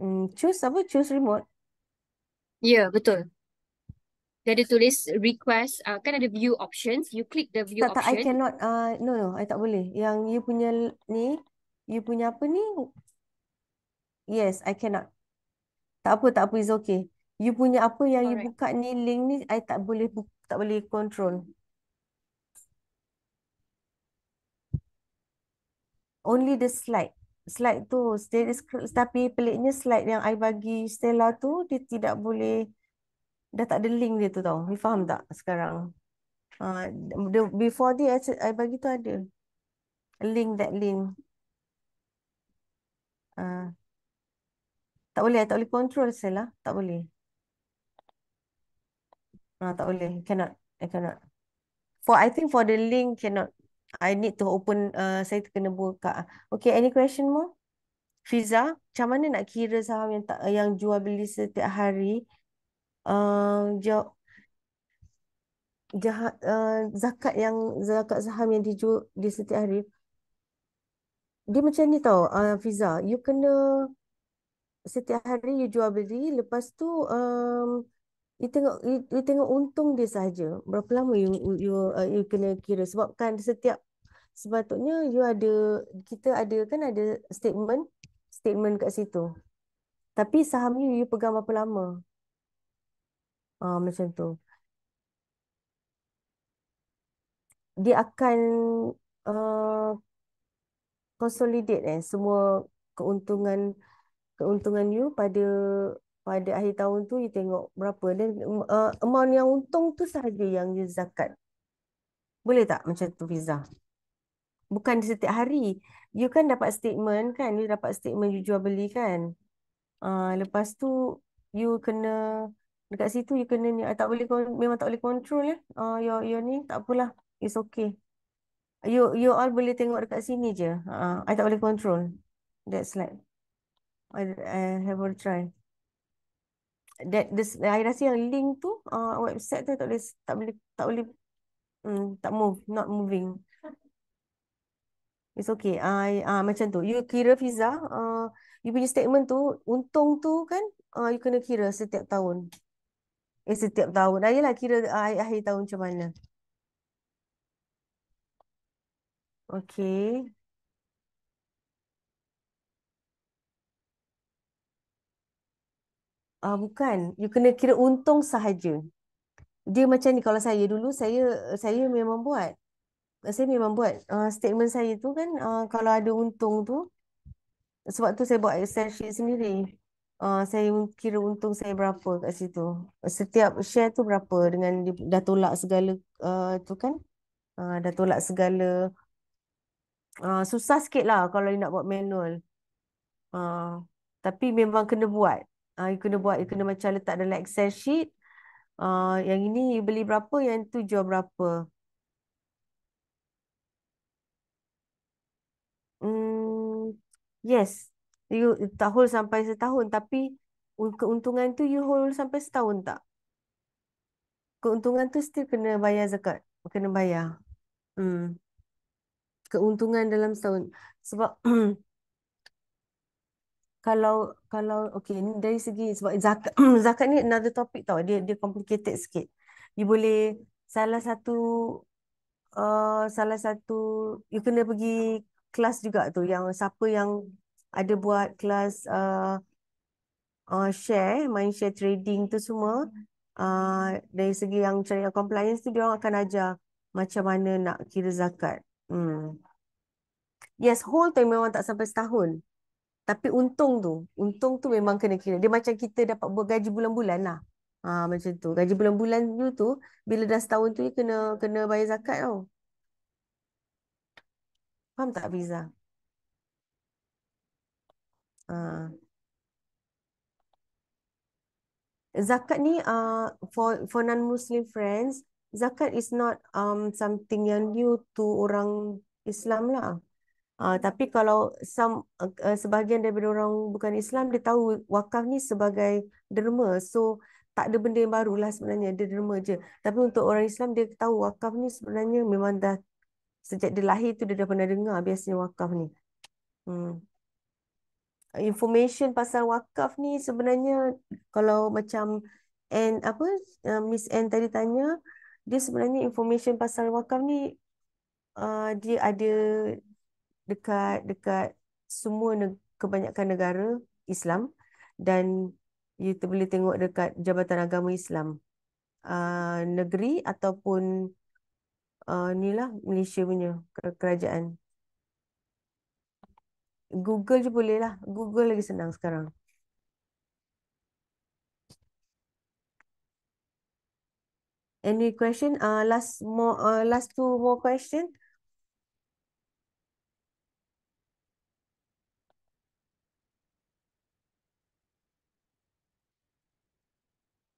mm, choose apa? Choose remote? Ya, yeah, betul. Dia ada tulis request, uh, kan ada view options. You click the view tak, option. Tak, tak, I cannot. Uh, no, no, I tak boleh. Yang you punya ni, You punya apa ni? Yes, I cannot. Tak apa, tak apa. It's okay. You punya apa yang Alright. you buka ni, link ni, I tak boleh buka, tak boleh control. Only the slide. Slide tu, status, tapi peliknya slide yang I bagi Stella tu, dia tidak boleh, dah tak ada link dia tu tau. You faham tak sekarang? Uh, the, before dia I, I bagi tu ada link that link. Ah. Tak boleh, tak boleh control cell lah. Tak boleh. Ah, tak boleh. Cannot. I cannot. For I think for the link cannot. I need to open uh, saya kena buka. Okay, any question more? Fiza, macam mana nak kira saham yang tak, yang jual beli setiap hari? Ah, uh, jahat uh, zakat yang zakat saham yang dijual di setiap hari dia macam ni tau uh, Fiza you kena setiap hari you jual beli lepas tu um, you tengok you, you tengok untung dia saja berapa lama you you you, uh, you kena kira sebab kan setiap sepatutnya you ada kita ada kan ada statement statement kat situ tapi saham you you pegang berapa lama uh, macam tu dia akan uh, consolidate eh semua keuntungan keuntungan you pada pada akhir tahun tu you tengok berapa dan uh, amount yang untung tu sahaja yang you zakat. Boleh tak macam tu visa? Bukan setiap hari. You kan dapat statement kan, you dapat statement you jual beli kan. Uh, lepas tu you kena dekat situ you kena ni ah, tak boleh memang tak boleh control ya. Eh. Uh, you your ni tak apalah. It's okay. You you all boleh tengok dekat sini je. Uh, I tak boleh control that slide. I, I have to try. That this I rasa yang link tu uh, website tu tak boleh tak boleh tak boleh mm, tak move not moving. It's okay. I uh, macam tu. You kira visa. Uh, you punya statement tu untung tu kan? Uh, you kena kira setiap tahun. Eh setiap tahun. Ayolah kira uh, akhir tahun macam mana. Okay. Uh, bukan, you kena kira untung sahaja. Dia macam ni kalau saya dulu saya saya memang buat. Saya memang buat uh, statement saya tu kan uh, kalau ada untung tu sebab tu saya buat Excel sheet sendiri. Uh, saya kira untung saya berapa kat situ. Setiap share tu berapa dengan dia dah tolak segala uh, tu kan? Uh, dah tolak segala uh, susah sikit lah kalau you nak buat manual. Uh, tapi memang kena buat. Uh, you kena buat, you kena macam letak dalam Excel sheet. Uh, yang ini you beli berapa, yang tu jual berapa. Mm, yes, you tak hold sampai setahun tapi keuntungan tu you hold sampai setahun tak? Keuntungan tu still kena bayar zakat. Kena bayar. Hmm keuntungan dalam setahun. Sebab kalau kalau okey dari segi sebab zakat zakat ni another topic tau. Dia dia complicated sikit. You boleh salah satu uh, salah satu you kena pergi kelas juga tu yang siapa yang ada buat kelas uh, uh, share, main share trading tu semua uh, dari segi yang cari compliance tu dia orang akan ajar macam mana nak kira zakat. Hmm. Yes, whole time memang tak sampai setahun. Tapi untung tu, untung tu memang kena kira. Dia macam kita dapat buat gaji bulan-bulan lah. Ha, macam tu. Gaji bulan-bulan tu tu, bila dah setahun tu, kena kena bayar zakat tau. Faham tak visa? Ha. Zakat ni uh, for for non-Muslim friends, zakat is not um something yang new to orang Islam lah. Uh, tapi kalau some uh, sebahagian daripada orang bukan Islam dia tahu wakaf ni sebagai derma. So tak ada benda yang baru lah sebenarnya dia derma je. Tapi untuk orang Islam dia tahu wakaf ni sebenarnya memang dah sejak dia lahir tu dia dah pernah dengar biasanya wakaf ni. Hmm. Information pasal wakaf ni sebenarnya kalau macam and apa uh, Miss Anne tadi tanya dia sebenarnya information pasal wakaf ni uh, dia ada dekat dekat semua ne- kebanyakan negara Islam dan kita boleh tengok dekat Jabatan Agama Islam uh, negeri ataupun uh, ni lah Malaysia punya kerajaan. Google je boleh lah. Google lagi senang sekarang. Any question? Uh, last more, uh, last two more question.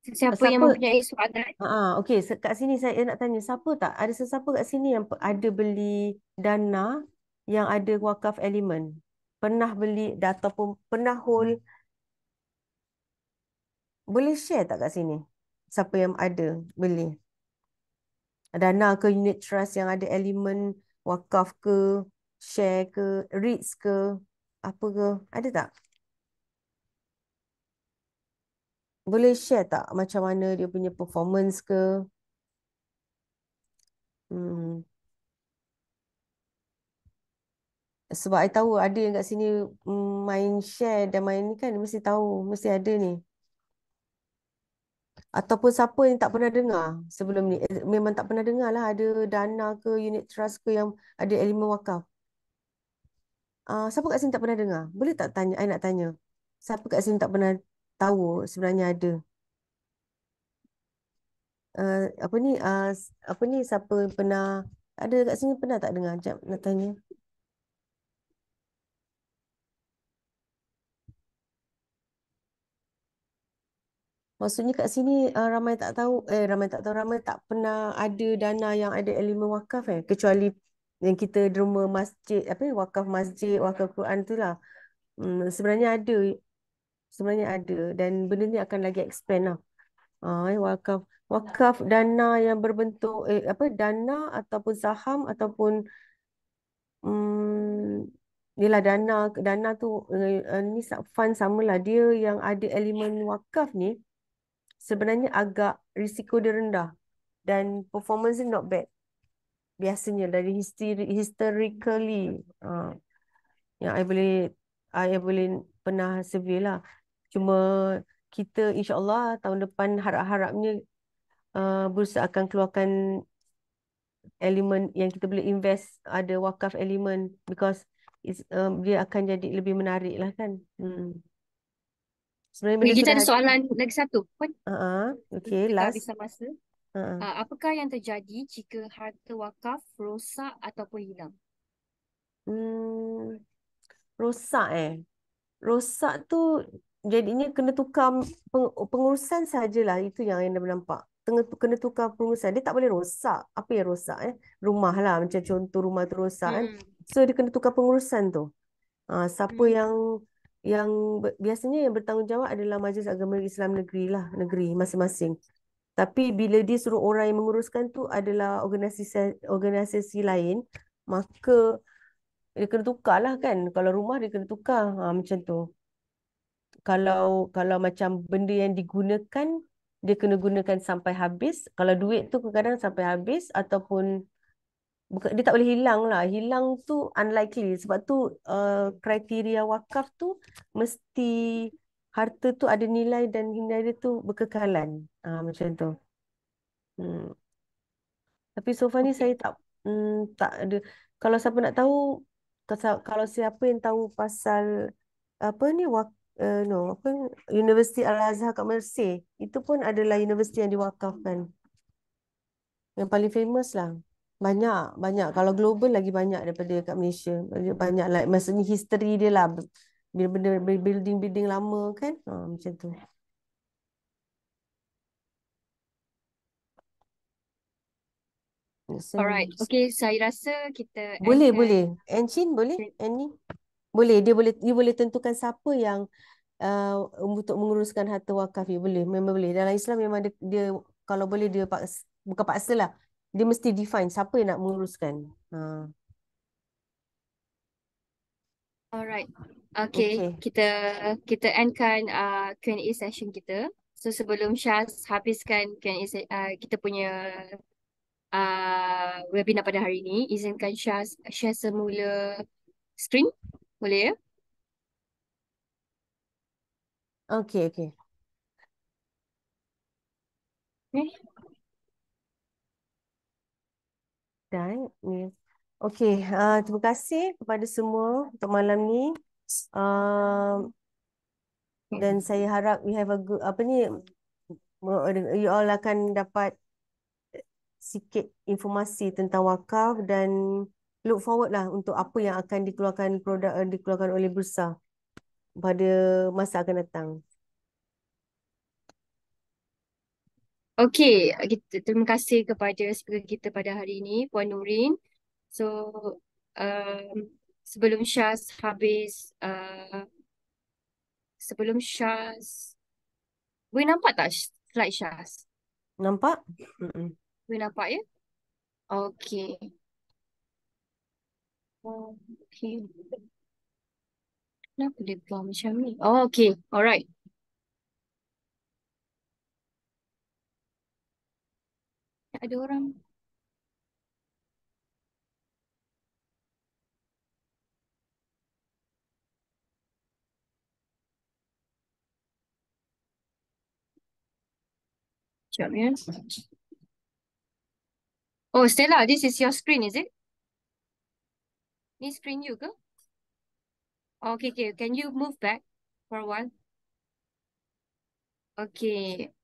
Siapa, siapa yang mempunyai soalan? Ah, okay, so, kat sini saya nak tanya, siapa tak? Ada sesiapa kat sini yang ada beli dana yang ada wakaf elemen? Pernah beli data pun pernah hold? Hmm. Boleh share tak kat sini? siapa yang ada beli dana ke unit trust yang ada elemen wakaf ke share ke REITs ke apa ke ada tak boleh share tak macam mana dia punya performance ke hmm. sebab saya tahu ada yang kat sini mm, main share dan main ni kan mesti tahu mesti ada ni ataupun siapa yang tak pernah dengar sebelum ni eh, memang tak pernah dengar lah ada dana ke unit trust ke yang ada elemen wakaf uh, siapa kat sini tak pernah dengar boleh tak tanya saya nak tanya siapa kat sini tak pernah tahu sebenarnya ada uh, apa ni uh, apa ni siapa pernah ada kat sini pernah tak dengar jap nak tanya Maksudnya kat sini uh, ramai tak tahu eh ramai tak tahu ramai tak pernah ada dana yang ada elemen wakaf eh kecuali yang kita derma masjid apa wakaf masjid wakaf Quran itulah. Hmm, sebenarnya ada sebenarnya ada dan benda ni akan lagi expand lah. Ah eh, wakaf wakaf dana yang berbentuk eh, apa dana ataupun saham ataupun hmm, ialah dana dana tu eh, eh ni fund samalah dia yang ada elemen wakaf ni sebenarnya agak risiko dia rendah dan performance dia not bad biasanya dari history, historically uh, yang I boleh I boleh pernah survey lah cuma kita insyaAllah tahun depan harap-harapnya uh, bursa akan keluarkan elemen yang kita boleh invest ada wakaf elemen because it's, um, dia akan jadi lebih menarik lah kan hmm. Sebenarnya benda kita ada soalan lagi satu pun. Uh-huh. Okay, kita last. Kita masa. Uh-huh. Uh, apakah yang terjadi jika harta wakaf rosak ataupun hilang? Hmm, rosak eh. Rosak tu jadinya kena tukar peng, pengurusan sajalah. Itu yang anda nampak. Tengah, kena tukar pengurusan. Dia tak boleh rosak. Apa yang rosak eh? Rumah lah. Macam contoh rumah tu rosak eh? hmm. kan. So dia kena tukar pengurusan tu. Uh, siapa hmm. yang yang biasanya yang bertanggungjawab adalah Majlis Agama Islam Negeri lah, negeri masing-masing. Tapi bila dia suruh orang yang menguruskan tu adalah organisasi organisasi lain, maka dia kena tukar lah kan. Kalau rumah dia kena tukar ha, macam tu. Kalau kalau macam benda yang digunakan, dia kena gunakan sampai habis. Kalau duit tu kadang-kadang sampai habis ataupun dia tak boleh hilang lah. Hilang tu unlikely. Sebab tu eh, kriteria wakaf tu mesti harta tu ada nilai dan nilai dia tu berkekalan. Uh, macam tu. Hmm. Tapi so far ni saya tak mm, tak ada. Kalau siapa nak tahu, kalau siapa yang tahu pasal apa ni wak uh, no apa University Al Azhar kat Mersey itu pun adalah universiti yang diwakafkan yang paling famous lah banyak banyak kalau global lagi banyak daripada kat Malaysia banyak, banyak like maksudnya history dia lah benda-benda building-building lama kan ha, macam tu Alright, okay. Saya rasa kita boleh, akan... boleh. Enchin kan? boleh, Enni boleh. Dia boleh, dia boleh tentukan siapa yang uh, untuk menguruskan harta wakaf. Dia boleh, memang boleh. Dalam Islam memang dia, dia kalau boleh dia paksa, bukan paksa lah dia mesti define siapa yang nak menguruskan. Ha. Alright. Okay. okay. Kita kita endkan uh, Q&A session kita. So sebelum Syaz habiskan Q&A uh, kita punya uh, webinar pada hari ini, izinkan Syaz share semula screen. Boleh ya? Okay, okay. Okay. dan ni. Yeah. Okey, uh, terima kasih kepada semua untuk malam ni. Uh, dan saya harap we have a good apa ni you all akan dapat sikit informasi tentang wakaf dan look forward lah untuk apa yang akan dikeluarkan produk eh, dikeluarkan oleh bursa pada masa akan datang. Okay, kita, terima kasih kepada speaker kita pada hari ini, Puan Nurin. So, um, sebelum Syaz habis, uh, sebelum Syaz, boleh nampak tak slide Syaz? Nampak? Boleh nampak ya? Okay. Okay. Kenapa dia keluar macam ni? Oh, okay. Alright. ada orang. Sekejap ya. Oh Stella, this is your screen, is it? Ni screen you ke? Okay, okay. Can you move back for a while? Okay.